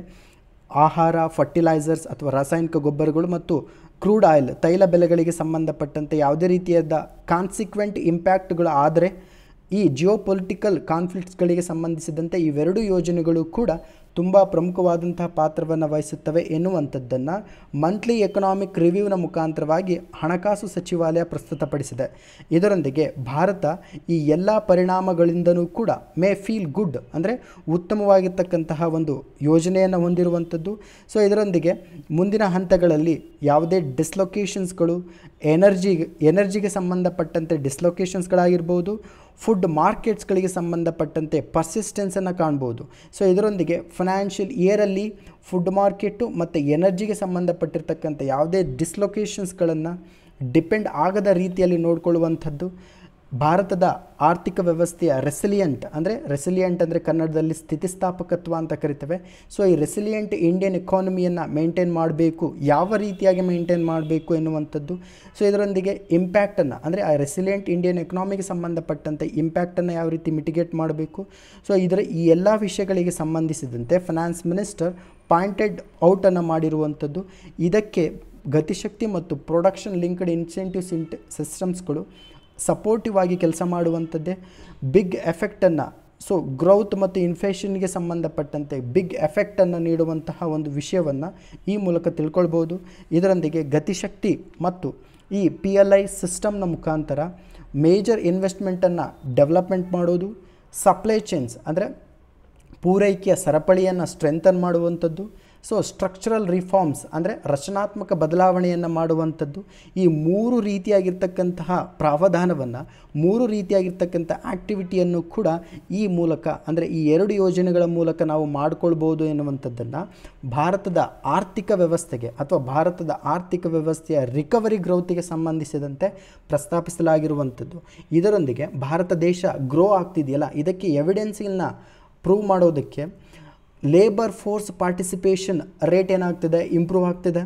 ಆಹಾರ ಫರ್ಟಿಲೈಸರ್ಸ್ ಅಥವಾ ರಾಸಾಯನಿಕ ಗೊಬ್ಬರಗಳು ಮತ್ತು ಕ್ರೂಡ್ ಆಯಿಲ್ ತೈಲ ಬೆಲೆಗಳಿಗೆ ಸಂಬಂಧಪಟ್ಟಂತೆ ಯಾವುದೇ ರೀತಿಯಾದ ಕಾನ್ಸಿಕ್ವೆಂಟ್ ಇಂಪ್ಯಾಕ್ಟ್ಗಳು ಆದರೆ ಈ ಜಿಯೋ ಪೊಲಿಟಿಕಲ್ ಕಾನ್ಫ್ಲಿಕ್ಟ್ಸ್ಗಳಿಗೆ ಸಂಬಂಧಿಸಿದಂತೆ ಇವೆರಡೂ ಯೋಜನೆಗಳು ಕೂಡ ತುಂಬ ಪ್ರಮುಖವಾದಂತಹ ಪಾತ್ರವನ್ನು ವಹಿಸುತ್ತವೆ ಎನ್ನುವಂಥದ್ದನ್ನು ಮಂತ್ಲಿ ಎಕನಾಮಿಕ್ ರಿವ್ಯೂನ ಮುಖಾಂತರವಾಗಿ ಹಣಕಾಸು ಸಚಿವಾಲಯ ಪ್ರಸ್ತುತಪಡಿಸಿದೆ ಇದರೊಂದಿಗೆ ಭಾರತ ಈ ಎಲ್ಲ ಪರಿಣಾಮಗಳಿಂದಲೂ ಕೂಡ ಮೇ ಫೀಲ್ ಗುಡ್ ಅಂದರೆ ಉತ್ತಮವಾಗಿರ್ತಕ್ಕಂತಹ ಒಂದು ಯೋಜನೆಯನ್ನು ಹೊಂದಿರುವಂಥದ್ದು ಸೊ ಇದರೊಂದಿಗೆ ಮುಂದಿನ ಹಂತಗಳಲ್ಲಿ ಯಾವುದೇ ಡಿಸ್ಲೊಕೇಶನ್ಸ್ಗಳು ಎನರ್ಜಿ ಎನರ್ಜಿಗೆ ಸಂಬಂಧಪಟ್ಟಂತೆ ಡಿಸ್ಲೊಕೇಶನ್ಸ್ಗಳಾಗಿರ್ಬೋದು ಫುಡ್ ಮಾರ್ಕೆಟ್ಸ್ಗಳಿಗೆ ಸಂಬಂಧಪಟ್ಟಂತೆ ಪರ್ಸಿಸ್ಟೆನ್ಸನ್ನು ಕಾಣ್ಬೋದು ಸೊ ಇದರೊಂದಿಗೆ ಫೈನಾನ್ಷಿಯಲ್ ಇಯರಲ್ಲಿ ಫುಡ್ ಮಾರ್ಕೆಟು ಮತ್ತು ಎನರ್ಜಿಗೆ ಸಂಬಂಧಪಟ್ಟಿರ್ತಕ್ಕಂಥ ಯಾವುದೇ ಡಿಸ್ಲೊಕೇಶನ್ಸ್ಗಳನ್ನು ಡಿಪೆಂಡ್ ಆಗದ ರೀತಿಯಲ್ಲಿ ನೋಡಿಕೊಳ್ಳುವಂಥದ್ದು ಭಾರತದ ಆರ್ಥಿಕ ವ್ಯವಸ್ಥೆಯ ರೆಸಿಲಿಯಂಟ್ ಅಂದರೆ ರೆಸಿಲಿಯೆಂಟ್ ಅಂದರೆ ಕನ್ನಡದಲ್ಲಿ ಸ್ಥಿತಿಸ್ಥಾಪಕತ್ವ ಅಂತ ಕರಿತೇವೆ ಸೊ ಈ ರೆಸಿಲಿಯಂಟ್ ಇಂಡಿಯನ್ ಎಕಾನಮಿಯನ್ನು ಮೇಂಟೈನ್ ಮಾಡಬೇಕು ಯಾವ ರೀತಿಯಾಗಿ ಮೇಂಟೈನ್ ಮಾಡಬೇಕು ಎನ್ನುವಂಥದ್ದು ಸೊ ಇದರೊಂದಿಗೆ ಇಂಪ್ಯಾಕ್ಟನ್ನು ಅಂದರೆ ಆ ರೆಸಿಲಿಯಂಟ್ ಇಂಡಿಯನ್ ಎಕನಾಮಿಗೆ ಸಂಬಂಧಪಟ್ಟಂತೆ ಇಂಪ್ಯಾಕ್ಟನ್ನು ಯಾವ ರೀತಿ ಮಿಟಿಗೇಟ್ ಮಾಡಬೇಕು ಸೊ ಇದರ ಈ ಎಲ್ಲ ವಿಷಯಗಳಿಗೆ ಸಂಬಂಧಿಸಿದಂತೆ ಫೈನಾನ್ಸ್ ಮಿನಿಸ್ಟರ್ ಪಾಯಿಂಟೆಡ್ ಔಟನ್ನು ಮಾಡಿರುವಂಥದ್ದು ಇದಕ್ಕೆ ಗತಿಶಕ್ತಿ ಮತ್ತು ಪ್ರೊಡಕ್ಷನ್ ಲಿಂಕ್ಡ್ ಇನ್ಸೆಂಟಿವ್ಸ್ ಇಂಟ್ ಸಿಸ್ಟಮ್ಸ್ಗಳು ಸಪೋರ್ಟಿವ್ ಆಗಿ ಕೆಲಸ ಮಾಡುವಂಥದ್ದೇ ಬಿಗ್ ಎಫೆಕ್ಟನ್ನು ಸೊ ಗ್ರೌತ್ ಮತ್ತು ಇನ್ಫ್ಲೇಷನ್ಗೆ ಸಂಬಂಧಪಟ್ಟಂತೆ ಬಿಗ್ ಎಫೆಕ್ಟನ್ನು ನೀಡುವಂತಹ ಒಂದು ವಿಷಯವನ್ನು ಈ ಮೂಲಕ ತಿಳ್ಕೊಳ್ಬೋದು ಇದರೊಂದಿಗೆ ಗತಿಶಕ್ತಿ ಮತ್ತು ಈ ಪಿ ಎಲ್ ಐ ಸಿಸ್ಟಮ್ನ ಮುಖಾಂತರ ಮೇಜರ್ ಇನ್ವೆಸ್ಟ್ಮೆಂಟನ್ನು ಡೆವಲಪ್ಮೆಂಟ್ ಮಾಡೋದು ಸಪ್ಲೈ ಚೇನ್ಸ್ ಅಂದರೆ ಪೂರೈಕೆಯ ಸರಪಳಿಯನ್ನು ಸ್ಟ್ರೆಂಥನ್ ಮಾಡುವಂಥದ್ದು ಸೊ ಸ್ಟ್ರಕ್ಚರಲ್ ರಿಫಾರ್ಮ್ಸ್ ಅಂದರೆ ರಚನಾತ್ಮಕ ಬದಲಾವಣೆಯನ್ನು ಮಾಡುವಂಥದ್ದು ಈ ಮೂರು ರೀತಿಯಾಗಿರ್ತಕ್ಕಂತಹ ಪ್ರಾವಧಾನವನ್ನು ಮೂರು ರೀತಿಯಾಗಿರ್ತಕ್ಕಂಥ ಆ್ಯಕ್ಟಿವಿಟಿಯನ್ನು ಕೂಡ ಈ ಮೂಲಕ ಅಂದರೆ ಈ ಎರಡು ಯೋಜನೆಗಳ ಮೂಲಕ ನಾವು ಮಾಡಿಕೊಳ್ಬೋದು ಎನ್ನುವಂಥದ್ದನ್ನು ಭಾರತದ ಆರ್ಥಿಕ ವ್ಯವಸ್ಥೆಗೆ ಅಥವಾ ಭಾರತದ ಆರ್ಥಿಕ ವ್ಯವಸ್ಥೆಯ ರಿಕವರಿ ಗ್ರೌತಿಗೆ ಸಂಬಂಧಿಸಿದಂತೆ ಪ್ರಸ್ತಾಪಿಸಲಾಗಿರುವಂಥದ್ದು ಇದರೊಂದಿಗೆ ಭಾರತ ದೇಶ ಗ್ರೋ ಆಗ್ತಿದೆಯಲ್ಲ ಇದಕ್ಕೆ ಎವಿಡೆನ್ಸಿನ ಪ್ರೂವ್ ಮಾಡೋದಕ್ಕೆ ಲೇಬರ್ ಫೋರ್ಸ್ ಪಾರ್ಟಿಸಿಪೇಷನ್ ರೇಟ್ ಏನಾಗ್ತಿದೆ ಇಂಪ್ರೂವ್ ಆಗ್ತಿದೆ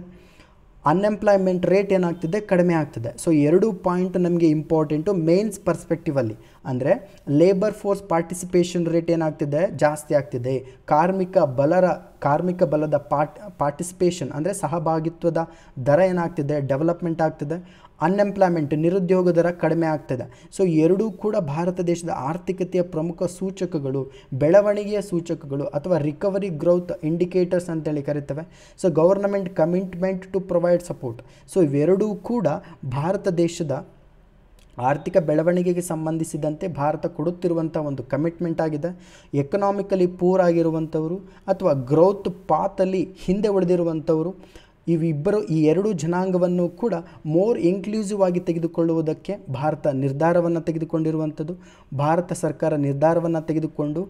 ಅನ್ಎಂಪ್ಲಾಯ್ಮೆಂಟ್ ರೇಟ್ ಏನಾಗ್ತಿದೆ ಕಡಿಮೆ ಆಗ್ತಿದೆ ಸೊ ಎರಡು ಪಾಯಿಂಟ್ ನಮಗೆ ಇಂಪಾರ್ಟೆಂಟು ಮೇನ್ಸ್ ಪರ್ಸ್ಪೆಕ್ಟಿವಲ್ಲಿ ಅಂದರೆ ಲೇಬರ್ ಫೋರ್ಸ್ ಪಾರ್ಟಿಸಿಪೇಷನ್ ರೇಟ್ ಏನಾಗ್ತಿದೆ ಜಾಸ್ತಿ ಆಗ್ತಿದೆ ಕಾರ್ಮಿಕ ಬಲರ ಕಾರ್ಮಿಕ ಬಲದ ಪಾರ್ಟ್ ಪಾರ್ಟಿಸಿಪೇಷನ್ ಅಂದರೆ ಸಹಭಾಗಿತ್ವದ ದರ ಏನಾಗ್ತಿದೆ ಡೆವಲಪ್ಮೆಂಟ್ ಆಗ್ತಿದೆ ಅನ್ಎಂಪ್ಲಾಯ್ಮೆಂಟ್ ನಿರುದ್ಯೋಗ ದರ ಕಡಿಮೆ ಆಗ್ತದೆ ಸೊ ಎರಡೂ ಕೂಡ ಭಾರತ ದೇಶದ ಆರ್ಥಿಕತೆಯ ಪ್ರಮುಖ ಸೂಚಕಗಳು ಬೆಳವಣಿಗೆಯ ಸೂಚಕಗಳು ಅಥವಾ ರಿಕವರಿ ಗ್ರೋತ್ ಇಂಡಿಕೇಟರ್ಸ್ ಅಂತೇಳಿ ಕರಿತವೆ so government commitment to provide support so ಇವೆರಡೂ ಕೂಡ ಭಾರತ ದೇಶದ ಆರ್ಥಿಕ ಬೆಳವಣಿಗೆಗೆ ಸಂಬಂಧಿಸಿದಂತೆ ಭಾರತ ಕೊಡುತ್ತಿರುವಂಥ ಒಂದು ಕಮಿಟ್ಮೆಂಟ್ ಆಗಿದೆ ಎಕನಾಮಿಕಲಿ ಪೂರ್ ಆಗಿರುವಂಥವರು ಅಥವಾ ಗ್ರೋತ್ ಪಾತಲ್ಲಿ ಹಿಂದೆ ಉಳಿದಿರುವಂಥವರು ಇವಿಬ್ಬರು ಈ ಎರಡು ಜನಾಂಗವನ್ನು ಕೂಡ ಮೋರ್ ಇನ್ಕ್ಲೂಸಿವ್ ಆಗಿ ತೆಗೆದುಕೊಳ್ಳುವುದಕ್ಕೆ ಭಾರತ ನಿರ್ಧಾರವನ್ನು ತೆಗೆದುಕೊಂಡಿರುವಂಥದ್ದು ಭಾರತ ಸರ್ಕಾರ ನಿರ್ಧಾರವನ್ನು ತೆಗೆದುಕೊಂಡು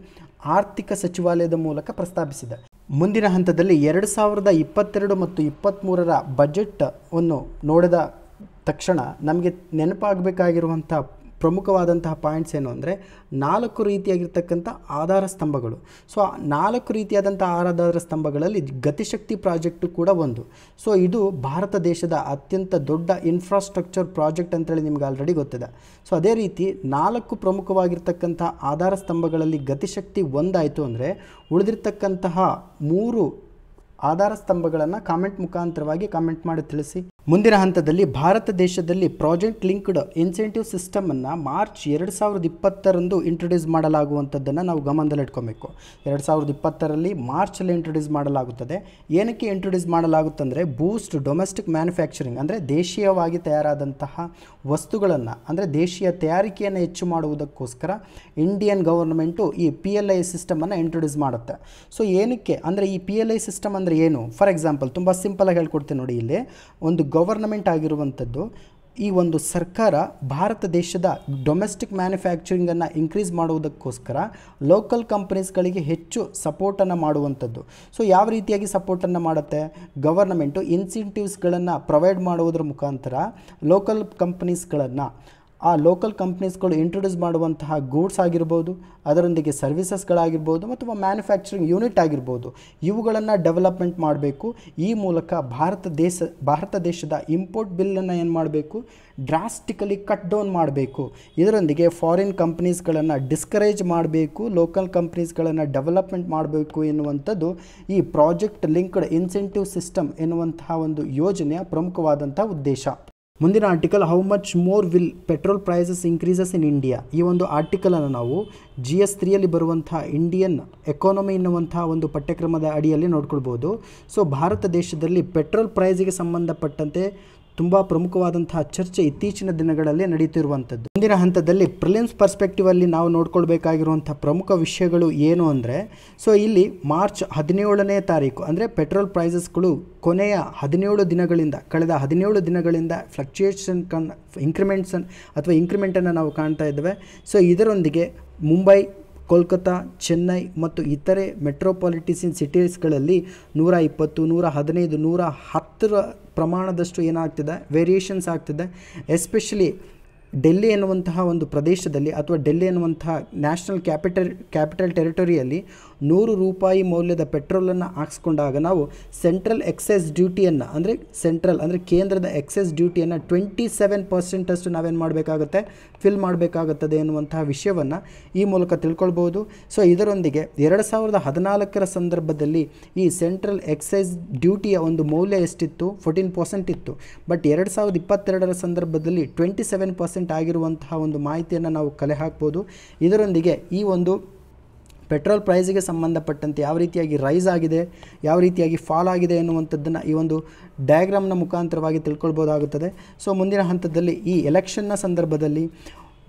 ಆರ್ಥಿಕ ಸಚಿವಾಲಯದ ಮೂಲಕ ಪ್ರಸ್ತಾಪಿಸಿದೆ ಮುಂದಿನ ಹಂತದಲ್ಲಿ ಎರಡು ಸಾವಿರದ ಇಪ್ಪತ್ತೆರಡು ಮತ್ತು ಇಪ್ಪತ್ತ್ಮೂರರ ಬಜೆಟ್ ಅನ್ನು ನೋಡಿದ ತಕ್ಷಣ ನಮಗೆ ನೆನಪಾಗಬೇಕಾಗಿರುವಂಥ ಪ್ರಮುಖವಾದಂತಹ ಪಾಯಿಂಟ್ಸ್ ಏನು ಅಂದರೆ ನಾಲ್ಕು ರೀತಿಯಾಗಿರ್ತಕ್ಕಂಥ ಆಧಾರ ಸ್ತಂಭಗಳು ಸೊ ನಾಲ್ಕು ರೀತಿಯಾದಂಥ ಆಧಾರ ಸ್ತಂಭಗಳಲ್ಲಿ ಗತಿಶಕ್ತಿ ಪ್ರಾಜೆಕ್ಟು ಕೂಡ ಒಂದು ಸೊ ಇದು ಭಾರತ ದೇಶದ ಅತ್ಯಂತ ದೊಡ್ಡ ಇನ್ಫ್ರಾಸ್ಟ್ರಕ್ಚರ್ ಪ್ರಾಜೆಕ್ಟ್ ಅಂತೇಳಿ ನಿಮ್ಗೆ ಆಲ್ರೆಡಿ ಗೊತ್ತಿದೆ ಸೊ ಅದೇ ರೀತಿ ನಾಲ್ಕು ಪ್ರಮುಖವಾಗಿರ್ತಕ್ಕಂಥ ಆಧಾರ ಸ್ತಂಭಗಳಲ್ಲಿ ಗತಿಶಕ್ತಿ ಒಂದಾಯಿತು ಅಂದರೆ ಉಳಿದಿರ್ತಕ್ಕಂತಹ ಮೂರು ಆಧಾರ ಸ್ತಂಭಗಳನ್ನು ಕಾಮೆಂಟ್ ಮುಖಾಂತರವಾಗಿ ಕಾಮೆಂಟ್ ಮಾಡಿ ತಿಳಿಸಿ ಮುಂದಿನ ಹಂತದಲ್ಲಿ ಭಾರತ ದೇಶದಲ್ಲಿ ಪ್ರಾಜೆಕ್ಟ್ ಲಿಂಕ್ಡ್ ಇನ್ಸೆಂಟಿವ್ ಸಿಸ್ಟಮನ್ನು ಮಾರ್ಚ್ ಎರಡು ಸಾವಿರದ ಇಪ್ಪತ್ತರಂದು ಇಂಟ್ರೊಡ್ಯೂಸ್ ಮಾಡಲಾಗುವಂಥದ್ದನ್ನು ನಾವು ಗಮನದಲ್ಲಿಟ್ಕೊಬೇಕು ಎರಡು ಸಾವಿರದ ಇಪ್ಪತ್ತರಲ್ಲಿ ಮಾರ್ಚಲ್ಲಿ ಇಂಟ್ರೊಡ್ಯೂಸ್ ಮಾಡಲಾಗುತ್ತದೆ ಏನಕ್ಕೆ ಇಂಟ್ರೊಡ್ಯೂಸ್ ಮಾಡಲಾಗುತ್ತಂದರೆ ಬೂಸ್ಟ್ ಡೊಮೆಸ್ಟಿಕ್ ಮ್ಯಾನುಫ್ಯಾಕ್ಚರಿಂಗ್ ಅಂದರೆ ದೇಶೀಯವಾಗಿ ತಯಾರಾದಂತಹ ವಸ್ತುಗಳನ್ನು ಅಂದರೆ ದೇಶೀಯ ತಯಾರಿಕೆಯನ್ನು ಹೆಚ್ಚು ಮಾಡುವುದಕ್ಕೋಸ್ಕರ ಇಂಡಿಯನ್ ಗೌರ್ಮೆಂಟು ಈ ಪಿ ಎಲ್ ಐ ಸಿಸ್ಟಮನ್ನು ಇಂಟ್ರೊಡ್ಯೂಸ್ ಮಾಡುತ್ತೆ ಸೊ ಏನಕ್ಕೆ ಅಂದರೆ ಈ ಪಿ ಎಲ್ ಐ ಸಿಸ್ಟಮ್ ಅಂದರೆ ಅಂದರೆ ಏನು ಫಾರ್ ಎಕ್ಸಾಂಪಲ್ ತುಂಬ ಸಿಂಪಲಾಗಿ ಹೇಳ್ಕೊಡ್ತೀನಿ ನೋಡಿ ಇಲ್ಲಿ ಒಂದು ಗವರ್ನಮೆಂಟ್ ಆಗಿರುವಂಥದ್ದು ಈ ಒಂದು ಸರ್ಕಾರ ಭಾರತ ದೇಶದ ಡೊಮೆಸ್ಟಿಕ್ ಮ್ಯಾನುಫ್ಯಾಕ್ಚರಿಂಗನ್ನು ಇನ್ಕ್ರೀಸ್ ಮಾಡುವುದಕ್ಕೋಸ್ಕರ ಲೋಕಲ್ ಕಂಪ್ನೀಸ್ಗಳಿಗೆ ಹೆಚ್ಚು ಸಪೋರ್ಟನ್ನು ಮಾಡುವಂಥದ್ದು ಸೊ ಯಾವ ರೀತಿಯಾಗಿ ಸಪೋರ್ಟನ್ನು ಮಾಡುತ್ತೆ ಗವರ್ನಮೆಂಟು ಇನ್ಸೆಂಟಿವ್ಸ್ಗಳನ್ನು ಪ್ರೊವೈಡ್ ಮಾಡುವುದರ ಮುಖಾಂತರ ಲೋಕಲ್ ಕಂಪ್ನೀಸ್ಗಳನ್ನು ಆ ಲೋಕಲ್ ಕಂಪ್ನೀಸ್ಗಳು ಇಂಟ್ರೊಡ್ಯೂಸ್ ಮಾಡುವಂತಹ ಗೂಡ್ಸ್ ಆಗಿರ್ಬೋದು ಅದರೊಂದಿಗೆ ಸರ್ವಿಸಸ್ಗಳಾಗಿರ್ಬೋದು ಅಥವಾ ಮ್ಯಾನುಫ್ಯಾಕ್ಚರಿಂಗ್ ಯೂನಿಟ್ ಆಗಿರ್ಬೋದು ಇವುಗಳನ್ನು ಡೆವಲಪ್ಮೆಂಟ್ ಮಾಡಬೇಕು ಈ ಮೂಲಕ ಭಾರತ ದೇಶ ಭಾರತ ದೇಶದ ಇಂಪೋರ್ಟ್ ಬಿಲ್ಲನ್ನು ಏನು ಮಾಡಬೇಕು ಡ್ರಾಸ್ಟಿಕಲಿ ಕಟ್ ಡೌನ್ ಮಾಡಬೇಕು ಇದರೊಂದಿಗೆ ಫಾರಿನ್ ಕಂಪ್ನೀಸ್ಗಳನ್ನು ಡಿಸ್ಕರೇಜ್ ಮಾಡಬೇಕು ಲೋಕಲ್ ಕಂಪ್ನೀಸ್ಗಳನ್ನು ಡೆವಲಪ್ಮೆಂಟ್ ಮಾಡಬೇಕು ಎನ್ನುವಂಥದ್ದು ಈ ಪ್ರಾಜೆಕ್ಟ್ ಲಿಂಕ್ಡ್ ಇನ್ಸೆಂಟಿವ್ ಸಿಸ್ಟಮ್ ಎನ್ನುವಂತಹ ಒಂದು ಯೋಜನೆಯ ಪ್ರಮುಖವಾದಂಥ ಉದ್ದೇಶ ಮುಂದಿನ article how much more will petrol prices increases in India ಈ ಒಂದು ಆರ್ಟಿಕಲನ್ನು ನಾವು ಜಿ ಎಸ್ ತ್ರೀಯಲ್ಲಿ ಬರುವಂಥ ಇಂಡಿಯನ್ ಎಕಾನಮಿ ಎನ್ನುವಂಥ ಒಂದು ಪಠ್ಯಕ್ರಮದ ಅಡಿಯಲ್ಲಿ ನೋಡ್ಕೊಳ್ಬೋದು ಸೊ ಭಾರತ ದೇಶದಲ್ಲಿ ಪೆಟ್ರೋಲ್ ಪ್ರೈಸಿಗೆ ಸಂಬಂಧಪಟ್ಟಂತೆ ತುಂಬ ಪ್ರಮುಖವಾದಂತಹ ಚರ್ಚೆ ಇತ್ತೀಚಿನ ದಿನಗಳಲ್ಲಿ ನಡೆಯುತ್ತಿರುವಂಥದ್ದು ಮುಂದಿನ ಹಂತದಲ್ಲಿ ಪ್ರಿಲಿಮ್ಸ್ ಪರ್ಸ್ಪೆಕ್ಟಿವಲ್ಲಿ ನಾವು ನೋಡ್ಕೊಳ್ಬೇಕಾಗಿರುವಂಥ ಪ್ರಮುಖ ವಿಷಯಗಳು ಏನು ಅಂದರೆ ಸೊ ಇಲ್ಲಿ ಮಾರ್ಚ್ ಹದಿನೇಳನೇ ತಾರೀಕು ಅಂದರೆ ಪೆಟ್ರೋಲ್ ಪ್ರೈಸಸ್ಗಳು ಕೊನೆಯ ಹದಿನೇಳು ದಿನಗಳಿಂದ ಕಳೆದ ಹದಿನೇಳು ದಿನಗಳಿಂದ ಫ್ಲಕ್ಚುಯೇಷನ್ ಕನ್ ಇಂಕ್ರಿಮೆಂಟ್ಸನ್ ಅಥವಾ ಇಂಕ್ರಿಮೆಂಟನ್ನು ನಾವು ಕಾಣ್ತಾ ಇದ್ದೇವೆ ಸೊ ಇದರೊಂದಿಗೆ ಮುಂಬೈ ಕೋಲ್ಕತ್ತಾ ಚೆನ್ನೈ ಮತ್ತು ಇತರೆ ಮೆಟ್ರೋಪಾಲಿಟಿಸಿನ್ ಸಿಟೀಸ್ಗಳಲ್ಲಿ ನೂರ ಇಪ್ಪತ್ತು ನೂರ ಹದಿನೈದು ನೂರ ಹತ್ತರ ಪ್ರಮಾಣದಷ್ಟು ಏನಾಗ್ತಿದೆ ವೇರಿಯೇಷನ್ಸ್ ಆಗ್ತಿದೆ ಎಸ್ಪೆಷಲಿ ಡೆಲ್ಲಿ ಎನ್ನುವಂತಹ ಒಂದು ಪ್ರದೇಶದಲ್ಲಿ ಅಥವಾ ಡೆಲ್ಲಿ ಎನ್ನುವಂತಹ ನ್ಯಾಷನಲ್ ಕ್ಯಾಪಿಟಲ್ ಕ್ಯಾಪಿಟಲ್ ಟೆರಿಟೊರಿಯಲ್ಲಿ ನೂರು ರೂಪಾಯಿ ಮೌಲ್ಯದ ಪೆಟ್ರೋಲನ್ನು ಹಾಕ್ಸ್ಕೊಂಡಾಗ ನಾವು ಸೆಂಟ್ರಲ್ ಎಕ್ಸೈಸ್ ಡ್ಯೂಟಿಯನ್ನು ಅಂದರೆ ಸೆಂಟ್ರಲ್ ಅಂದರೆ ಕೇಂದ್ರದ ಎಕ್ಸೈಸ್ ಡ್ಯೂಟಿಯನ್ನು ಟ್ವೆಂಟಿ ಸೆವೆನ್ ಪರ್ಸೆಂಟಷ್ಟು ನಾವೇನು ಮಾಡಬೇಕಾಗುತ್ತೆ ಫಿಲ್ ಮಾಡಬೇಕಾಗುತ್ತದೆ ಎನ್ನುವಂತಹ ವಿಷಯವನ್ನು ಈ ಮೂಲಕ ತಿಳ್ಕೊಳ್ಬೋದು ಸೊ ಇದರೊಂದಿಗೆ ಎರಡು ಸಾವಿರದ ಹದಿನಾಲ್ಕರ ಸಂದರ್ಭದಲ್ಲಿ ಈ ಸೆಂಟ್ರಲ್ ಎಕ್ಸೈಸ್ ಡ್ಯೂಟಿಯ ಒಂದು ಮೌಲ್ಯ ಎಷ್ಟಿತ್ತು ಫೋರ್ಟೀನ್ ಪರ್ಸೆಂಟ್ ಇತ್ತು ಬಟ್ ಎರಡು ಸಾವಿರದ ಇಪ್ಪತ್ತೆರಡರ ಸಂದರ್ಭದಲ್ಲಿ ಟ್ವೆಂಟಿ ಸೆವೆನ್ ಪರ್ಸೆಂಟ್ ಆಗಿರುವಂತಹ ಒಂದು ಮಾಹಿತಿಯನ್ನು ನಾವು ಕಲೆ ಹಾಕ್ಬೋದು ಇದರೊಂದಿಗೆ ಈ ಒಂದು ಪೆಟ್ರೋಲ್ ಪ್ರೈಸಿಗೆ ಸಂಬಂಧಪಟ್ಟಂತೆ ಯಾವ ರೀತಿಯಾಗಿ ರೈಸ್ ಆಗಿದೆ ಯಾವ ರೀತಿಯಾಗಿ ಫಾಲ್ ಆಗಿದೆ ಎನ್ನುವಂಥದ್ದನ್ನು ಈ ಒಂದು ಡಯಾಗ್ರಾಮ್ನ ಮುಖಾಂತರವಾಗಿ ತಿಳ್ಕೊಳ್ಬೋದಾಗುತ್ತದೆ ಸೊ ಮುಂದಿನ ಹಂತದಲ್ಲಿ ಈ ಎಲೆಕ್ಷನ್ನ ಸಂದರ್ಭದಲ್ಲಿ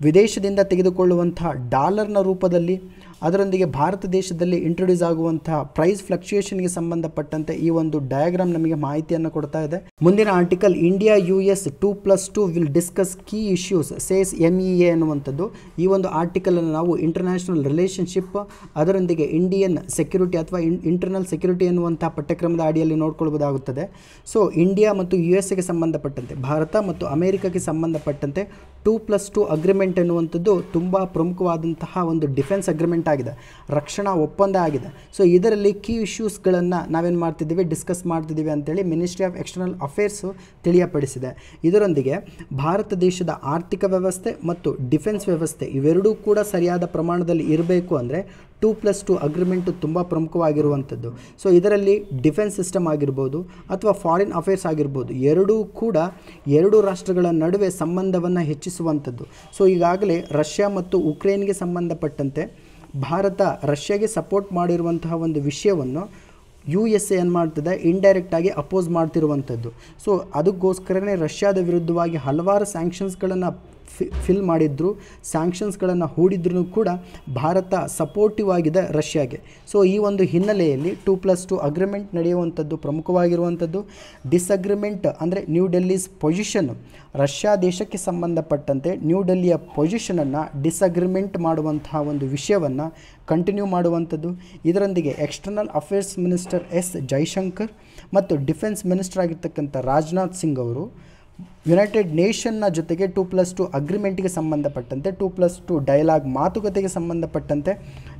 ವಿದೇಶದಿಂದ ತೆಗೆದುಕೊಳ್ಳುವಂಥ ಡಾಲರ್ನ ರೂಪದಲ್ಲಿ ಅದರೊಂದಿಗೆ ಭಾರತ ದೇಶದಲ್ಲಿ ಇಂಟ್ರೊಡ್ಯೂಸ್ ಆಗುವಂತಹ ಪ್ರೈಸ್ ಫ್ಲಕ್ಚುಯೇಷನ್ಗೆ ಸಂಬಂಧಪಟ್ಟಂತೆ ಈ ಒಂದು ಡಯಾಗ್ರಾಮ್ ನಮಗೆ ಮಾಹಿತಿಯನ್ನು ಕೊಡ್ತಾ ಇದೆ ಮುಂದಿನ article India U S two plus two will discuss key issues says M E A ಅನ್ನುವಂಥದ್ದು ಈ ಒಂದು ಆರ್ಟಿಕಲನ್ನು ನಾವು ಇಂಟರ್ನ್ಯಾಷನಲ್ ರಿಲೇಷನ್ಶಿಪ್ ಅದರೊಂದಿಗೆ ಇಂಡಿಯನ್ ಸೆಕ್ಯೂರಿಟಿ ಅಥವಾ ಇಂಟರ್ನಲ್ ಸೆಕ್ಯೂರಿಟಿ ಎನ್ನುವಂಥ ಪಠ್ಯಕ್ರಮದ ಅಡಿಯಲ್ಲಿ ನೋಡ್ಕೊಳ್ಬೋದಾಗುತ್ತದೆ ಸೊ ಇಂಡಿಯಾ ಮತ್ತು ಯು ಎಸ್ಗೆ ಸಂಬಂಧಪಟ್ಟಂತೆ ಭಾರತ ಮತ್ತು ಅಮೆರಿಕಕ್ಕೆ ಸಂಬಂಧಪಟ್ಟಂತೆ ಟೂ ಪ್ಲಸ್ ಟು ಅಗ್ರಿಮೆಂಟ್ ಎನ್ನುವಂಥದ್ದು ತುಂಬ ಪ್ರಮುಖವಾದಂತಹ ಒಂದು ಡಿಫೆನ್ಸ್ ಅಗ್ರಿಮೆಂಟ್ ಅಗ್ರಿಮೆಂಟ್ ಆಗಿದೆ ರಕ್ಷಣಾ ಒಪ್ಪಂದ ಆಗಿದೆ ಸೊ ಇದರಲ್ಲಿ ಕೀ ಇಶ್ಯೂಸ್ಗಳನ್ನು ನಾವೇನು ಮಾಡ್ತಿದ್ದೀವಿ ಡಿಸ್ಕಸ್ ಮಾಡ್ತಿದ್ದೀವಿ ಅಂತೇಳಿ ಮಿನಿಸ್ಟ್ರಿ ಆಫ್ ಎಕ್ಸ್ಟರ್ನಲ್ ಅಫೇರ್ಸು ತಿಳಿಯಪಡಿಸಿದೆ ಇದರೊಂದಿಗೆ ಭಾರತ ದೇಶದ ಆರ್ಥಿಕ ವ್ಯವಸ್ಥೆ ಮತ್ತು ಡಿಫೆನ್ಸ್ ವ್ಯವಸ್ಥೆ ಇವೆರಡೂ ಕೂಡ ಸರಿಯಾದ ಪ್ರಮಾಣದಲ್ಲಿ ಇರಬೇಕು ಅಂದರೆ ಟೂ ಪ್ಲಸ್ ಟು ಅಗ್ರಿಮೆಂಟು ತುಂಬ ಪ್ರಮುಖವಾಗಿರುವಂಥದ್ದು ಸೊ ಇದರಲ್ಲಿ ಡಿಫೆನ್ಸ್ ಸಿಸ್ಟಮ್ ಆಗಿರ್ಬೋದು ಅಥವಾ ಫಾರಿನ್ ಅಫೇರ್ಸ್ ಆಗಿರ್ಬೋದು ಎರಡೂ ಕೂಡ ಎರಡು ರಾಷ್ಟ್ರಗಳ ನಡುವೆ ಸಂಬಂಧವನ್ನು ಹೆಚ್ಚಿಸುವಂಥದ್ದು ಸೊ ಈಗಾಗಲೇ ರಷ್ಯಾ ಮತ್ತು ಉಕ್ರೇನ್ಗೆ ಸಂಬಂಧಪಟ್ಟಂತೆ ಭಾರತ ರಷ್ಯಾಗೆ ಸಪೋರ್ಟ್ ಮಾಡಿರುವಂತಹ ಒಂದು ವಿಷಯವನ್ನು ಯು ಎಸ್ ಏನು ಮಾಡ್ತದೆ ಇಂಡೈರೆಕ್ಟಾಗಿ ಅಪೋಸ್ ಮಾಡ್ತಿರುವಂಥದ್ದು ಸೊ ಅದಕ್ಕೋಸ್ಕರನೇ ರಷ್ಯಾದ ವಿರುದ್ಧವಾಗಿ ಹಲವಾರು ಸ್ಯಾಂಕ್ಷನ್ಸ್ಗಳನ್ನು ಫಿಲ್ ಮಾಡಿದ್ರು ಸ್ಯಾಂಕ್ಷನ್ಸ್ಗಳನ್ನು ಹೂಡಿದ್ರೂ ಕೂಡ ಭಾರತ ಸಪೋರ್ಟಿವ್ ಆಗಿದೆ ರಷ್ಯಾಗೆ ಸೊ ಈ ಒಂದು ಹಿನ್ನೆಲೆಯಲ್ಲಿ ಟೂ ಪ್ಲಸ್ ಟು ಅಗ್ರಿಮೆಂಟ್ ನಡೆಯುವಂಥದ್ದು ಪ್ರಮುಖವಾಗಿರುವಂಥದ್ದು ಡಿಸ್ಅಗ್ರಿಮೆಂಟ್ ಅಂದರೆ ನ್ಯೂ ಡೆಲ್ಲಿಸ್ ಪೊಸಿಷನ್ ರಷ್ಯಾ ದೇಶಕ್ಕೆ ಸಂಬಂಧಪಟ್ಟಂತೆ ನ್ಯೂ ಡೆಲ್ಲಿಯ ಪೊಸಿಷನನ್ನು ಡಿಸ್ಅಗ್ರಿಮೆಂಟ್ ಮಾಡುವಂತಹ ಒಂದು ವಿಷಯವನ್ನು ಕಂಟಿನ್ಯೂ ಮಾಡುವಂಥದ್ದು ಇದರೊಂದಿಗೆ external affairs minister S Jaishankar ಮತ್ತು ಡಿಫೆನ್ಸ್ ಮಿನಿಸ್ಟರ್ ಆಗಿರ್ತಕ್ಕಂಥ ರಾಜನಾಥ್ ಸಿಂಗ್ ಅವರು ಯುನೈಟೆಡ್ ನೇಷನ್ನ ಜೊತೆಗೆ ಟೂ ಪ್ಲಸ್ ಟು ಅಗ್ರಿಮೆಂಟ್ಗೆ ಸಂಬಂಧಪಟ್ಟಂತೆ ಟೂ ಪ್ಲಸ್ ಟು ಡೈಲಾಗ್ ಮಾತುಕತೆಗೆ ಸಂಬಂಧಪಟ್ಟಂತೆ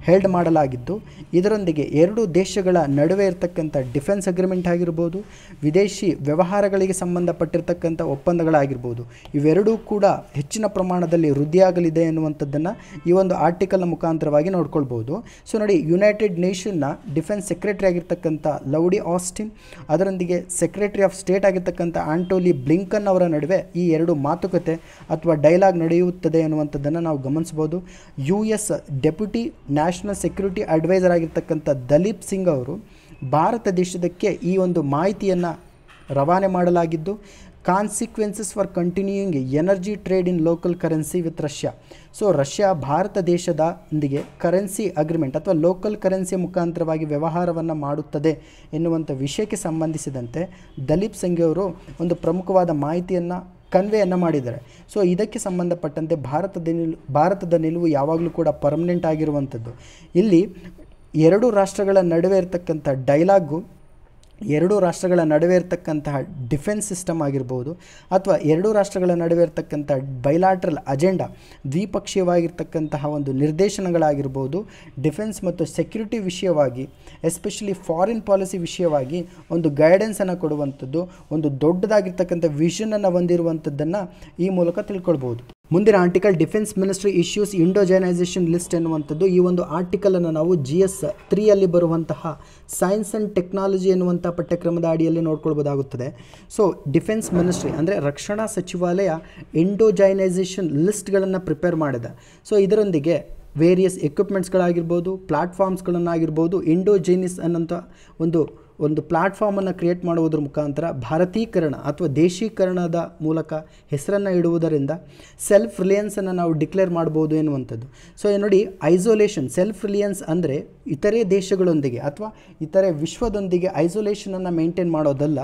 ಹೆಲ್ಡ್ ಮಾಡಲಾಗಿದ್ದು ಇದರೊಂದಿಗೆ ಎರಡು ದೇಶಗಳ ನಡುವೆ ಇರತಕ್ಕಂಥ ಡಿಫೆನ್ಸ್ ಅಗ್ರಿಮೆಂಟ್ ಆಗಿರ್ಬೋದು ವಿದೇಶಿ ವ್ಯವಹಾರಗಳಿಗೆ ಸಂಬಂಧಪಟ್ಟಿರ್ತಕ್ಕಂಥ ಒಪ್ಪಂದಗಳಾಗಿರ್ಬೋದು ಇವೆರಡೂ ಕೂಡ ಹೆಚ್ಚಿನ ಪ್ರಮಾಣದಲ್ಲಿ ವೃದ್ಧಿಯಾಗಲಿದೆ ಎನ್ನುವಂಥದ್ದನ್ನು ಈ ಒಂದು ಆರ್ಟಿಕಲ್ನ ಮುಖಾಂತರವಾಗಿ ನೋಡ್ಕೊಳ್ಬೋದು ಸೊ ನೋಡಿ ಯುನೈಟೆಡ್ ನೇಷನ್ನ ಡಿಫೆನ್ಸ್ ಸೆಕ್ರೆಟರಿ ಆಗಿರ್ತಕ್ಕಂಥ ಲೌಡಿ ಆಸ್ಟಿನ್ ಅದರೊಂದಿಗೆ ಸೆಕ್ರೆಟರಿ ಆಫ್ ಸ್ಟೇಟ್ ಆಗಿರ್ತಕ್ಕಂಥ ಆಂಟೋಲಿ ಬ್ಲಿಂಕನ್ ಅವರ ನಡುವೆ ಈ ಎರಡು ಮಾತುಕತೆ ಅಥವಾ ಡೈಲಾಗ್ ನಡೆಯುತ್ತದೆ ಎನ್ನುವಂಥದ್ದನ್ನು ನಾವು ಗಮನಿಸ್ಬೋದು ಯು ಎಸ್ ಡೆಪ್ಯೂಟಿ ನ್ಯಾಷ್ ನ್ಯಾಷನಲ್ ಸೆಕ್ಯೂರಿಟಿ ಅಡ್ವೈಸರ್ ಆಗಿರ್ತಕ್ಕಂಥ ದಲೀಪ್ ಸಿಂಗ್ ಅವರು ಭಾರತ ದೇಶದಕ್ಕೆ ಈ ಒಂದು ಮಾಹಿತಿಯನ್ನು ರವಾನೆ ಮಾಡಲಾಗಿದ್ದು consequences for continuing energy trade in local currency with Russia so Russia Bharat ದೇಶದೊಂದಿಗೆ ಕರೆನ್ಸಿ ಅಗ್ರಿಮೆಂಟ್ ಅಥವಾ ಲೋಕಲ್ ಕರೆನ್ಸಿಯ ಮುಖಾಂತರವಾಗಿ ವ್ಯವಹಾರವನ್ನು ಮಾಡುತ್ತದೆ ಎನ್ನುವಂಥ ವಿಷಯಕ್ಕೆ ಸಂಬಂಧಿಸಿದಂತೆ ದಲೀಪ್ ಸಿಂಗ್ ಅವರು ಒಂದು ಪ್ರಮುಖವಾದ ಮಾಹಿತಿಯನ್ನು ಕನ್ವೆಯನ್ನು ಮಾಡಿದ್ದಾರೆ ಸೊ ಇದಕ್ಕೆ ಸಂಬಂಧಪಟ್ಟಂತೆ ಭಾರತದ ನಿಲ್ ಭಾರತದ ನಿಲುವು ಯಾವಾಗಲೂ ಕೂಡ ಪರ್ಮನೆಂಟ್ ಆಗಿರುವಂಥದ್ದು ಇಲ್ಲಿ ಎರಡು ರಾಷ್ಟ್ರಗಳ ನಡುವೆ ಇರತಕ್ಕಂಥ ಡೈಲಾಗು ಎರಡೂ ರಾಷ್ಟ್ರಗಳ ನಡುವೆ ಇರತಕ್ಕಂತಹ ಡಿಫೆನ್ಸ್ ಸಿಸ್ಟಮ್ ಆಗಿರ್ಬೋದು ಅಥವಾ ಎರಡೂ ರಾಷ್ಟ್ರಗಳ ನಡುವೆ ಇರತಕ್ಕಂಥ ಬೈಲಾಟ್ರಲ್ ಅಜೆಂಡಾ ದ್ವಿಪಕ್ಷೀಯವಾಗಿರ್ತಕ್ಕಂತಹ ಒಂದು ನಿರ್ದೇಶನಗಳಾಗಿರ್ಬೋದು ಡಿಫೆನ್ಸ್ ಮತ್ತು ಸೆಕ್ಯುರಿಟಿ ವಿಷಯವಾಗಿ ಎಸ್ಪೆಷಲಿ ಫಾರಿನ್ ಪಾಲಿಸಿ ವಿಷಯವಾಗಿ ಒಂದು ಗೈಡೆನ್ಸನ್ನು ಕೊಡುವಂಥದ್ದು ಒಂದು ದೊಡ್ಡದಾಗಿರ್ತಕ್ಕಂಥ ವಿಷನನ್ನು ಹೊಂದಿರುವಂಥದ್ದನ್ನು ಈ ಮೂಲಕ ತಿಳ್ಕೊಳ್ಬೋದು ಮುಂದಿನ article defence ministry issues indigenisation list ಎನ್ನುವಂಥದ್ದು ಈ ಒಂದು ಆರ್ಟಿಕಲನ್ನು ನಾವು ಜಿ ಎಸ್ ತ್ರೀಯಲ್ಲಿ ಬರುವಂತಹ ಸೈನ್ಸ್ ಆ್ಯಂಡ್ ಟೆಕ್ನಾಲಜಿ ಎನ್ನುವಂಥ ಪಠ್ಯಕ್ರಮದ ಅಡಿಯಲ್ಲಿ ನೋಡ್ಕೊಳ್ಬೋದಾಗುತ್ತದೆ ಸೊ ಡಿಫೆನ್ಸ್ ಮಿನಿಸ್ಟ್ರಿ ಅಂದರೆ ರಕ್ಷಣಾ ಸಚಿವಾಲಯ ಇಂಡೋಜೈನೈಸೇಷನ್ ಲಿಸ್ಟ್ಗಳನ್ನು ಪ್ರಿಪೇರ್ ಮಾಡಿದೆ ಸೊ ಇದರೊಂದಿಗೆ ವೇರಿಯಸ್ ಎಕ್ವಿಪ್ಮೆಂಟ್ಸ್ಗಳಾಗಿರ್ಬೋದು ಪ್ಲಾಟ್ಫಾರ್ಮ್ಸ್ಗಳನ್ನಾಗಿರ್ಬೋದು ಇಂಡೋಜೈನಿಸ್ ಅನ್ನೋಂಥ ಒಂದು ಒಂದು ಪ್ಲ್ಯಾಟ್ಫಾರ್ಮನ್ನು ಕ್ರಿಯೇಟ್ ಮಾಡುವುದರ ಮುಖಾಂತರ ಭಾರತೀಕರಣ ಅಥವಾ ದೇಶೀಕರಣದ ಮೂಲಕ ಹೆಸರನ್ನು ಇಡುವುದರಿಂದ ಸೆಲ್ಫ್ ರಿಲಿಯನ್ಸನ್ನು ನಾವು ಡಿಕ್ಲೇರ್ ಮಾಡ್ಬೋದು ಎನ್ನುವಂಥದ್ದು ಸೊ ನೋಡಿ ಐಸೋಲೇಷನ್ ಸೆಲ್ಫ್ ರಿಲಿಯನ್ಸ್ ಅಂದರೆ ಇತರೆ ದೇಶಗಳೊಂದಿಗೆ ಅಥವಾ ಇತರೆ ವಿಶ್ವದೊಂದಿಗೆ ಐಸೋಲೇಷನನ್ನು ಮೇಂಟೈನ್ ಮಾಡೋದಲ್ಲ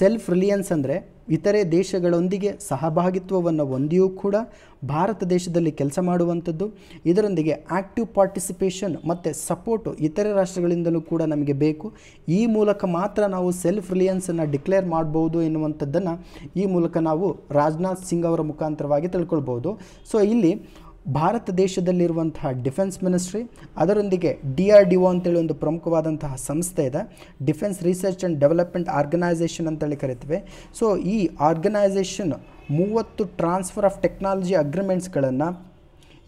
ಸೆಲ್ಫ್ ರಿಲಿಯನ್ಸ್ ಅಂದರೆ ಇತರೆ ದೇಶಗಳೊಂದಿಗೆ ಸಹಭಾಗಿತ್ವವನ್ನು ಹೊಂದಿಯೂ ಕೂಡ ಭಾರತ ದೇಶದಲ್ಲಿ ಕೆಲಸ ಮಾಡುವಂಥದ್ದು ಇದರೊಂದಿಗೆ ಆ್ಯಕ್ಟಿವ್ ಪಾರ್ಟಿಸಿಪೇಷನ್ ಮತ್ತು ಸಪೋರ್ಟು ಇತರೆ ರಾಷ್ಟ್ರಗಳಿಂದಲೂ ಕೂಡ ನಮಗೆ ಬೇಕು ಈ ಮೂಲಕ ಮಾತ್ರ ನಾವು ಸೆಲ್ಫ್ ರಿಲಿಯನ್ಸನ್ನು ಡಿಕ್ಲೇರ್ ಮಾಡ್ಬೋದು ಎನ್ನುವಂಥದ್ದನ್ನು ಈ ಮೂಲಕ ನಾವು ರಾಜನಾಥ್ ಸಿಂಗ್ ಅವರ ಮುಖಾಂತರವಾಗಿ ತಿಳ್ಕೊಳ್ಬೋದು ಸೊ ಇಲ್ಲಿ ಭಾರತ ದೇಶದಲ್ಲಿರುವಂತಹ ಡಿಫೆನ್ಸ್ ಮಿನಿಸ್ಟ್ರಿ ಅದರೊಂದಿಗೆ ಡಿ ಆರ್ ಡಿ ಒ ಅಂತೇಳಿ ಒಂದು ಪ್ರಮುಖವಾದಂತಹ ಸಂಸ್ಥೆ ಇದೆ defence research and development organisation ಅಂತೇಳಿ ಕರಿತೀವಿ ಸೊ ಈ ಆರ್ಗನೈಸೇಷನ್ ಮೂವತ್ತು ಟ್ರಾನ್ಸ್ಫರ್ ಆಫ್ ಟೆಕ್ನಾಲಜಿ ಅಗ್ರಿಮೆಂಟ್ಸ್ಗಳನ್ನು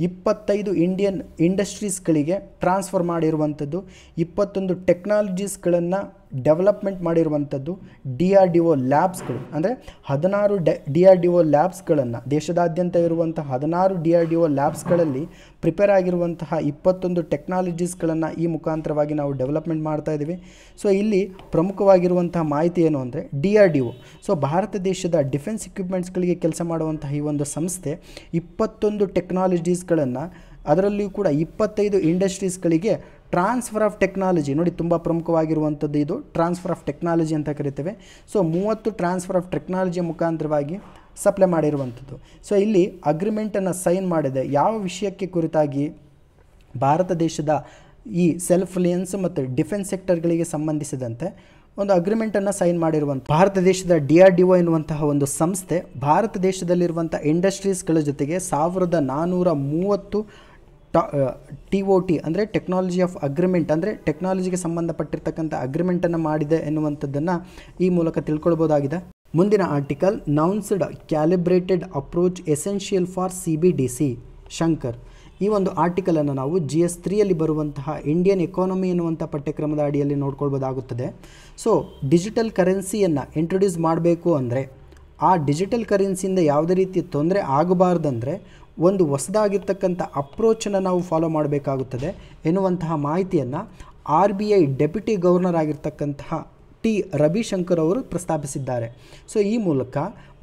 ಇಪ್ಪತ್ತೈದು ಇಂಡಿಯನ್ ಇಂಡಸ್ಟ್ರೀಸ್ಗಳಿಗೆ ಟ್ರಾನ್ಸ್ಫರ್ ಮಾಡಿರುವಂಥದ್ದು ಇಪ್ಪತ್ತೊಂದು ಟೆಕ್ನಾಲಜೀಸ್ಗಳನ್ನು ಡೆವಲಪ್ಮೆಂಟ್ ಮಾಡಿರುವಂಥದ್ದು ಡಿ ಆರ್ ಡಿ ಒ ಲ್ಯಾಬ್ಸ್ಗಳು ಅಂದರೆ ಹದಿನಾರು ಡಿ ಆರ್ ಡಿ ಒ ಲ್ಯಾಬ್ಸ್ಗಳನ್ನು ದೇಶದಾದ್ಯಂತ ಇರುವಂಥ ಹದಿನಾರು ಡಿ ಆರ್ ಡಿ ಒ ಲ್ಯಾಬ್ಸ್ಗಳಲ್ಲಿ ಪ್ರಿಪೇರ್ ಆಗಿರುವಂತಹ ಇಪ್ಪತ್ತೊಂದು ಟೆಕ್ನಾಲಜೀಸ್ಗಳನ್ನು ಈ ಮುಖಾಂತರವಾಗಿ ನಾವು ಡೆವಲಪ್ಮೆಂಟ್ ಮಾಡ್ತಾ ಇದ್ದೀವಿ ಸೊ ಇಲ್ಲಿ ಪ್ರಮುಖವಾಗಿರುವಂತಹ ಮಾಹಿತಿ ಏನು ಅಂದರೆ D R D O so Bharat ದೇಶದ ಡಿಫೆನ್ಸ್ ಇಕ್ವಿಪ್ಮೆಂಟ್ಸ್ಗಳಿಗೆ ಕೆಲಸ ಮಾಡುವಂತಹ ಈ ಒಂದು ಸಂಸ್ಥೆ ಇಪ್ಪತ್ತೊಂದು ಟೆಕ್ನಾಲಜೀಸ್ಗಳನ್ನು ಅದರಲ್ಲಿಯೂ ಕೂಡ ಇಪ್ಪತ್ತೈದು ಇಂಡಸ್ಟ್ರೀಸ್ಗಳಿಗೆ ಟ್ರಾನ್ಸ್ಫರ್ ಆಫ್ ಟೆಕ್ನಾಲಜಿ ನೋಡಿ ತುಂಬ ಪ್ರಮುಖವಾಗಿರುವಂಥದ್ದು ಇದು ಟ್ರಾನ್ಸ್ಫರ್ ಆಫ್ ಟೆಕ್ನಾಲಜಿ ಅಂತ ಕರಿತೇವೆ ಸೊ ಮೂವತ್ತು ಟ್ರಾನ್ಸ್ಫರ್ ಆಫ್ ಟೆಕ್ನಾಲಜಿ ಮುಖಾಂತರವಾಗಿ ಸಪ್ಲೈ ಮಾಡಿರುವಂಥದ್ದು ಸೊ ಇಲ್ಲಿ ಅಗ್ರಿಮೆಂಟನ್ನು ಸೈನ್ ಮಾಡಿದೆ ಯಾವ ವಿಷಯಕ್ಕೆ ಕುರಿತಾಗಿ ಭಾರತ ದೇಶದ ಈ ಸೆಲ್ಫ್ ರಿಲಯನ್ಸ್ ಮತ್ತು ಡಿಫೆನ್ಸ್ ಸೆಕ್ಟರ್ಗಳಿಗೆ ಸಂಬಂಧಿಸಿದಂತೆ ಒಂದು ಅಗ್ರಿಮೆಂಟನ್ನು ಸೈನ್ ಮಾಡಿರುವಂಥ ಭಾರತ ದೇಶದ ಡಿ ಆರ್ ಡಿ ಒ ಎನ್ನುವಂತಹ ಒಂದು ಸಂಸ್ಥೆ ಭಾರತ ದೇಶದಲ್ಲಿರುವಂಥ ಇಂಡಸ್ಟ್ರೀಸ್ಗಳ ಜೊತೆಗೆ ಸಾವಿರದ ನಾನ್ನೂರ ಮೂವತ್ತು ಟಿ ಒ ಟಿ ಅಂದರೆ ಟೆಕ್ನಾಲಜಿ ಆಫ್ ಅಗ್ರಿಮೆಂಟ್ ಅಂದರೆ ಟೆಕ್ನಾಲಜಿಗೆ ಸಂಬಂಧಪಟ್ಟಿರ್ತಕ್ಕಂಥ ಅಗ್ರಿಮೆಂಟನ್ನು ಮಾಡಿದೆ ಎನ್ನುವಂಥದ್ದನ್ನು ಈ ಮೂಲಕ ತಿಳ್ಕೊಳ್ಬೋದಾಗಿದೆ ಮುಂದಿನ article nuanced calibrated approach essential for C B D C Shankar ಈ ಒಂದು ಆರ್ಟಿಕಲನ್ನು ನಾವು ಜಿ ಎಸ್ ತ್ರೀಯಲ್ಲಿ ಬರುವಂತಹ ಇಂಡಿಯನ್ ಎಕಾನಮಿ ಎನ್ನುವಂಥ ಪಠ್ಯಕ್ರಮದ ಅಡಿಯಲ್ಲಿ ನೋಡ್ಕೊಳ್ಬೋದಾಗುತ್ತದೆ ಸೊ ಡಿಜಿಟಲ್ ಕರೆನ್ಸಿಯನ್ನು ಇಂಟ್ರೊಡ್ಯೂಸ್ ಮಾಡಬೇಕು ಅಂದರೆ ಆ ಡಿಜಿಟಲ್ ಕರೆನ್ಸಿಯಿಂದ ಯಾವುದೇ ರೀತಿಯ ತೊಂದರೆ ಆಗಬಾರ್ದಂದರೆ ಒಂದು ಹೊಸದಾಗಿರ್ತಕ್ಕಂಥ ಅಪ್ರೋಚನ್ನು ನಾವು ಫಾಲೋ ಮಾಡಬೇಕಾಗುತ್ತದೆ ಎನ್ನುವಂತಹ ಮಾಹಿತಿಯನ್ನು R B I deputy governor ಆಗಿರ್ತಕ್ಕಂತಹ ಟಿ ರವಿಶಂಕರ್ ಅವರು ಪ್ರಸ್ತಾಪಿಸಿದ್ದಾರೆ ಸೊ ಈ ಮೂಲಕ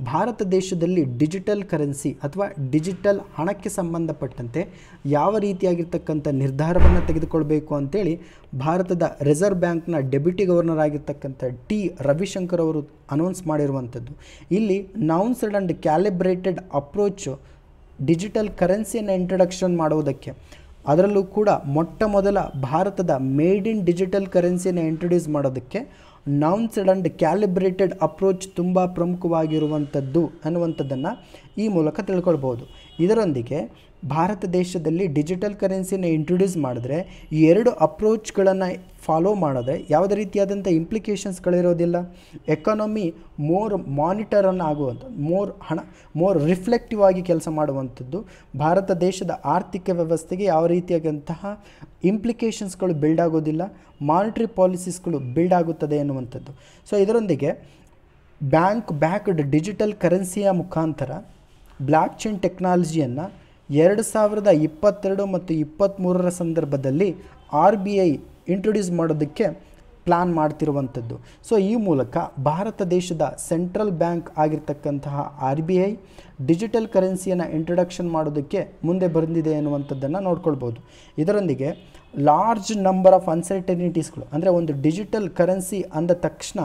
ಭಾರತ ದೇಶದಲ್ಲಿ ಡಿಜಿಟಲ್ ಕರೆನ್ಸಿ ಅಥವಾ ಡಿಜಿಟಲ್ ಹಣಕ್ಕೆ ಸಂಬಂಧಪಟ್ಟಂತೆ ಯಾವ ರೀತಿಯಾಗಿರ್ತಕ್ಕಂಥ ನಿರ್ಧಾರವನ್ನು ತೆಗೆದುಕೊಳ್ಬೇಕು ಅಂತೇಳಿ ಭಾರತದ ರಿಸರ್ವ್ ಬ್ಯಾಂಕ್ನ ಡೆಪ್ಯುಟಿ ಗವರ್ನರ್ ಆಗಿರ್ತಕ್ಕಂಥ ಟಿ ರವಿಶಂಕರ್ ಅವರು ಅನೌನ್ಸ್ ಮಾಡಿರುವಂಥದ್ದು ಇಲ್ಲಿ nuanced and calibrated approach digital ಕರೆನ್ಸಿಯನ್ನು ಇಂಟ್ರಡಕ್ಷನ್ ಮಾಡುವುದಕ್ಕೆ ಅದರಲ್ಲೂ ಕೂಡ ಮೊಟ್ಟ ಮೊದಲ ಭಾರತದ ಮೇಡ್ ಇನ್ ಡಿಜಿಟಲ್ ಕರೆನ್ಸಿಯನ್ನು ಇಂಟ್ರೊಡ್ಯೂಸ್ ಮಾಡೋದಕ್ಕೆ ನೌನ್ಸ್ಡ್ ಅಂಡ್ ಕ್ಯಾಲಿಬ್ರೇಟೆಡ್ ಅಪ್ರೋಚ್ ತುಂಬ ಪ್ರಮುಖವಾಗಿರುವಂಥದ್ದು ಅನ್ನುವಂಥದ್ದನ್ನು ಈ ಮೂಲಕ ತಿಳ್ಕೊಳ್ಬೋದು ಇದರೊಂದಿಗೆ ಭಾರತ ದೇಶದಲ್ಲಿ ಡಿಜಿಟಲ್ ಕರೆನ್ಸಿನ ಇಂಟ್ರೊಡ್ಯೂಸ್ ಮಾಡಿದ್ರೆ ಈ ಎರಡು ಅಪ್ರೋಚ್ಗಳನ್ನು ಫಾಲೋ ಮಾಡಿದ್ರೆ ಯಾವುದೇ ರೀತಿಯಾದಂಥ ಇಂಪ್ಲಿಕೇಶನ್ಸ್ಗಳಿರೋದಿಲ್ಲ ಎಕಾನಮಿ ಮೋರ್ ಮಾನಿಟರನ್ನು ಆಗುವಂಥ ಮೋರ್ ಹಣ ಮೋರ್ ರಿಫ್ಲೆಕ್ಟಿವ್ ಆಗಿ ಕೆಲಸ ಮಾಡುವಂಥದ್ದು ಭಾರತ ದೇಶದ ಆರ್ಥಿಕ ವ್ಯವಸ್ಥೆಗೆ ಯಾವ ರೀತಿಯಾದಂತಹ ಇಂಪ್ಲಿಕೇಶನ್ಸ್ಗಳು ಬಿಲ್ಡ್ ಆಗೋದಿಲ್ಲ ಮಾನಿಟ್ರಿ ಪಾಲಿಸೀಸ್ಗಳು ಬಿಲ್ಡ್ ಆಗುತ್ತದೆ ಎನ್ನುವಂಥದ್ದು ಸೊ ಇದರೊಂದಿಗೆ ಬ್ಯಾಂಕ್ ಬ್ಯಾಕ್ಡ್ ಡಿಜಿಟಲ್ ಕರೆನ್ಸಿಯ ಮುಖಾಂತರ ಬ್ಲಾಕ್ ಚೈನ್ ಟೆಕ್ನಾಲಜಿಯನ್ನು ಎರಡು ಸಾವಿರದ ಇಪ್ಪತ್ತೆರಡು ಮತ್ತು ಇಪ್ಪತ್ತ್ಮೂರರ ಸಂದರ್ಭದಲ್ಲಿ ಆರ್ ಬಿ ಐ ಇಂಟ್ರೊಡ್ಯೂಸ್ ಮಾಡೋದಕ್ಕೆ ಪ್ಲ್ಯಾನ್ ಮಾಡ್ತಿರುವಂಥದ್ದು ಸೊ ಈ ಮೂಲಕ ಭಾರತ ದೇಶದ ಸೆಂಟ್ರಲ್ ಬ್ಯಾಂಕ್ ಆಗಿರ್ತಕ್ಕಂತಹ ಆರ್ ಬಿ ಐ ಡಿಜಿಟಲ್ ಕರೆನ್ಸಿಯನ್ನು ಇಂಟ್ರಡಕ್ಷನ್ ಮಾಡೋದಕ್ಕೆ ಮುಂದೆ ಬಂದಿದೆ ಎನ್ನುವಂಥದ್ದನ್ನು ನೋಡ್ಕೊಳ್ಬೋದು ಇದರೊಂದಿಗೆ ಲಾರ್ಜ್ ನಂಬರ್ ಆಫ್ ಅನ್ಸರ್ಟೆನಿಟೀಸ್ಗಳು ಅಂದರೆ ಒಂದು ಡಿಜಿಟಲ್ ಕರೆನ್ಸಿ ಅಂದ ತಕ್ಷಣ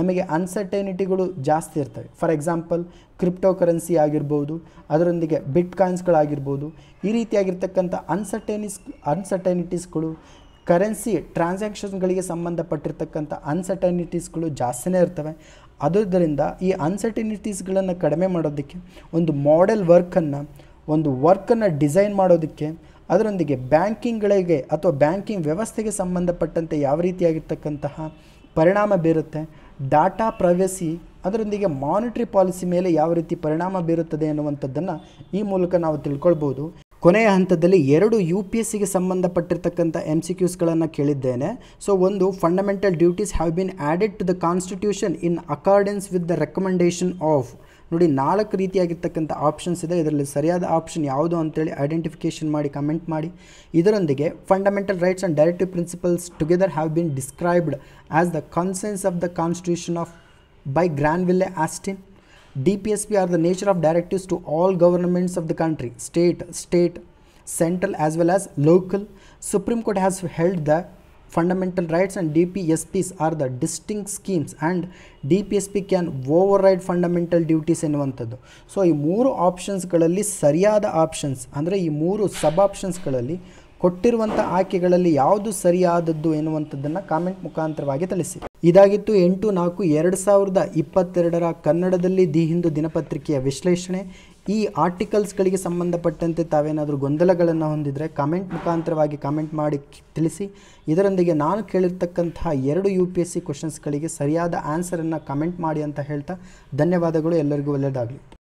ನಮಗೆ ಅನ್ಸರ್ಟೆನಿಟಿಗಳು ಜಾಸ್ತಿ ಇರ್ತವೆ ಫಾರ್ ಎಕ್ಸಾಂಪಲ್ ಕ್ರಿಪ್ಟೋ ಕರೆನ್ಸಿ ಆಗಿರ್ಬೋದು ಅದರೊಂದಿಗೆ ಬಿಟ್ ಕಾಯಿನ್ಸ್ಗಳಾಗಿರ್ಬೋದು ಈ ರೀತಿಯಾಗಿರ್ತಕ್ಕಂಥ ಅನ್ಸರ್ಟೆನಿಸ್ ಅನ್ಸರ್ಟೆನಿಟೀಸ್ಗಳು ಕರೆನ್ಸಿ ಟ್ರಾನ್ಸಾಕ್ಷನ್ಗಳಿಗೆ ಸಂಬಂಧಪಟ್ಟಿರ್ತಕ್ಕಂಥ ಅನ್ಸರ್ಟನಿಟೀಸ್ಗಳು ಜಾಸ್ತಿನೇ ಇರ್ತವೆ ಆದ್ದರಿಂದ ಈ ಅನ್ಸರ್ಟಿನಿಟೀಸ್ಗಳನ್ನು ಕಡಿಮೆ ಮಾಡೋದಕ್ಕೆ ಒಂದು ಮಾಡೆಲ್ ವರ್ಕನ್ನು ಒಂದು ವರ್ಕನ್ನು ಡಿಸೈನ್ ಮಾಡೋದಕ್ಕೆ ಅದರೊಂದಿಗೆ ಬ್ಯಾಂಕಿಂಗ್ಗಳಿಗೆ ಅಥವಾ ಬ್ಯಾಂಕಿಂಗ್ ವ್ಯವಸ್ಥೆಗೆ ಸಂಬಂಧಪಟ್ಟಂತೆ ಯಾವ ರೀತಿಯಾಗಿರ್ತಕ್ಕಂತಹ ಪರಿಣಾಮ ಬೀರುತ್ತೆ ಡಾಟಾ ಪ್ರೈವಸಿ ಅದರೊಂದಿಗೆ ಮಾನಿಟ್ರಿ ಪಾಲಿಸಿ ಮೇಲೆ ಯಾವ ರೀತಿ ಪರಿಣಾಮ ಬೀರುತ್ತದೆ ಅನ್ನುವಂಥದ್ದನ್ನು ಈ ಮೂಲಕ ನಾವು ತಿಳ್ಕೊಳ್ಬೋದು ಕೊನೆಯ ಹಂತದಲ್ಲಿ ಎರಡು ಯು ಪಿ ಎಸ್ ಸಿಗೆ ಸಂಬಂಧಪಟ್ಟಿರ್ತಕ್ಕಂಥ ಎಮ್ ಸಿ ಕ್ಯೂಸ್ಗಳನ್ನು ಕೇಳಿದ್ದೇನೆ ಸೊ ಒಂದು fundamental duties have been added to the constitution in accordance with the recommendation of ನೋಡಿ ನಾಲ್ಕು ರೀತಿಯಾಗಿರ್ತಕ್ಕಂಥ ಆಪ್ಷನ್ಸ್ ಇದೆ ಇದರಲ್ಲಿ ಸರಿಯಾದ ಆಪ್ಷನ್ ಯಾವುದು ಅಂತೇಳಿ ಐಡೆಂಟಿಫಿಕೇಷನ್ ಮಾಡಿ ಕಮೆಂಟ್ ಮಾಡಿ ಇದರೊಂದಿಗೆ fundamental rights and directive principles together have been described as the conscience of the constitution of by ville Austin DPSP are the nature of directives to all governments of the country, state, state, central as well as local. Supreme Court has held the fundamental rights and DPSPs are the distinct schemes and DPSP can override fundamental duties So, options are the options. And these three sub-options sub the options. ಕೊಟ್ಟಿರುವಂಥ ಆಯ್ಕೆಗಳಲ್ಲಿ ಯಾವುದು ಸರಿಯಾದದ್ದು ಎನ್ನುವಂಥದ್ದನ್ನು comment ಮುಖಾಂತರವಾಗಿ ತಿಳಿಸಿ ಇದಾಗಿತ್ತು ಎಂಟು ನಾಲ್ಕು ಎರಡು ಸಾವಿರದ ಇಪ್ಪತ್ತೆರಡರ ಕನ್ನಡದಲ್ಲಿ ದಿ ಹಿಂದೂ ದಿನಪತ್ರಿಕೆಯ ವಿಶ್ಲೇಷಣೆ ಈ ಆರ್ಟಿಕಲ್ಸ್ಗಳಿಗೆ ಸಂಬಂಧಪಟ್ಟಂತೆ ತಾವೇನಾದರೂ ಗೊಂದಲಗಳನ್ನು ಹೊಂದಿದರೆ ಕಾಮೆಂಟ್ ಮುಖಾಂತರವಾಗಿ ಕಾಮೆಂಟ್ ಮಾಡಿ ತಿಳಿಸಿ ಇದರೊಂದಿಗೆ ನಾನು ಕೇಳಿರ್ತಕ್ಕಂತಹ ಎರಡು ಯು ಪಿ ಎಸ್ ಸಿ ಕ್ವಶನ್ಸ್ಗಳಿಗೆ ಸರಿಯಾದ ಆನ್ಸರನ್ನು ಕಮೆಂಟ್ ಮಾಡಿ ಅಂತ ಹೇಳ್ತಾ ಧನ್ಯವಾದಗಳು ಎಲ್ಲರಿಗೂ ಒಳ್ಳೆಯದಾಗಲಿ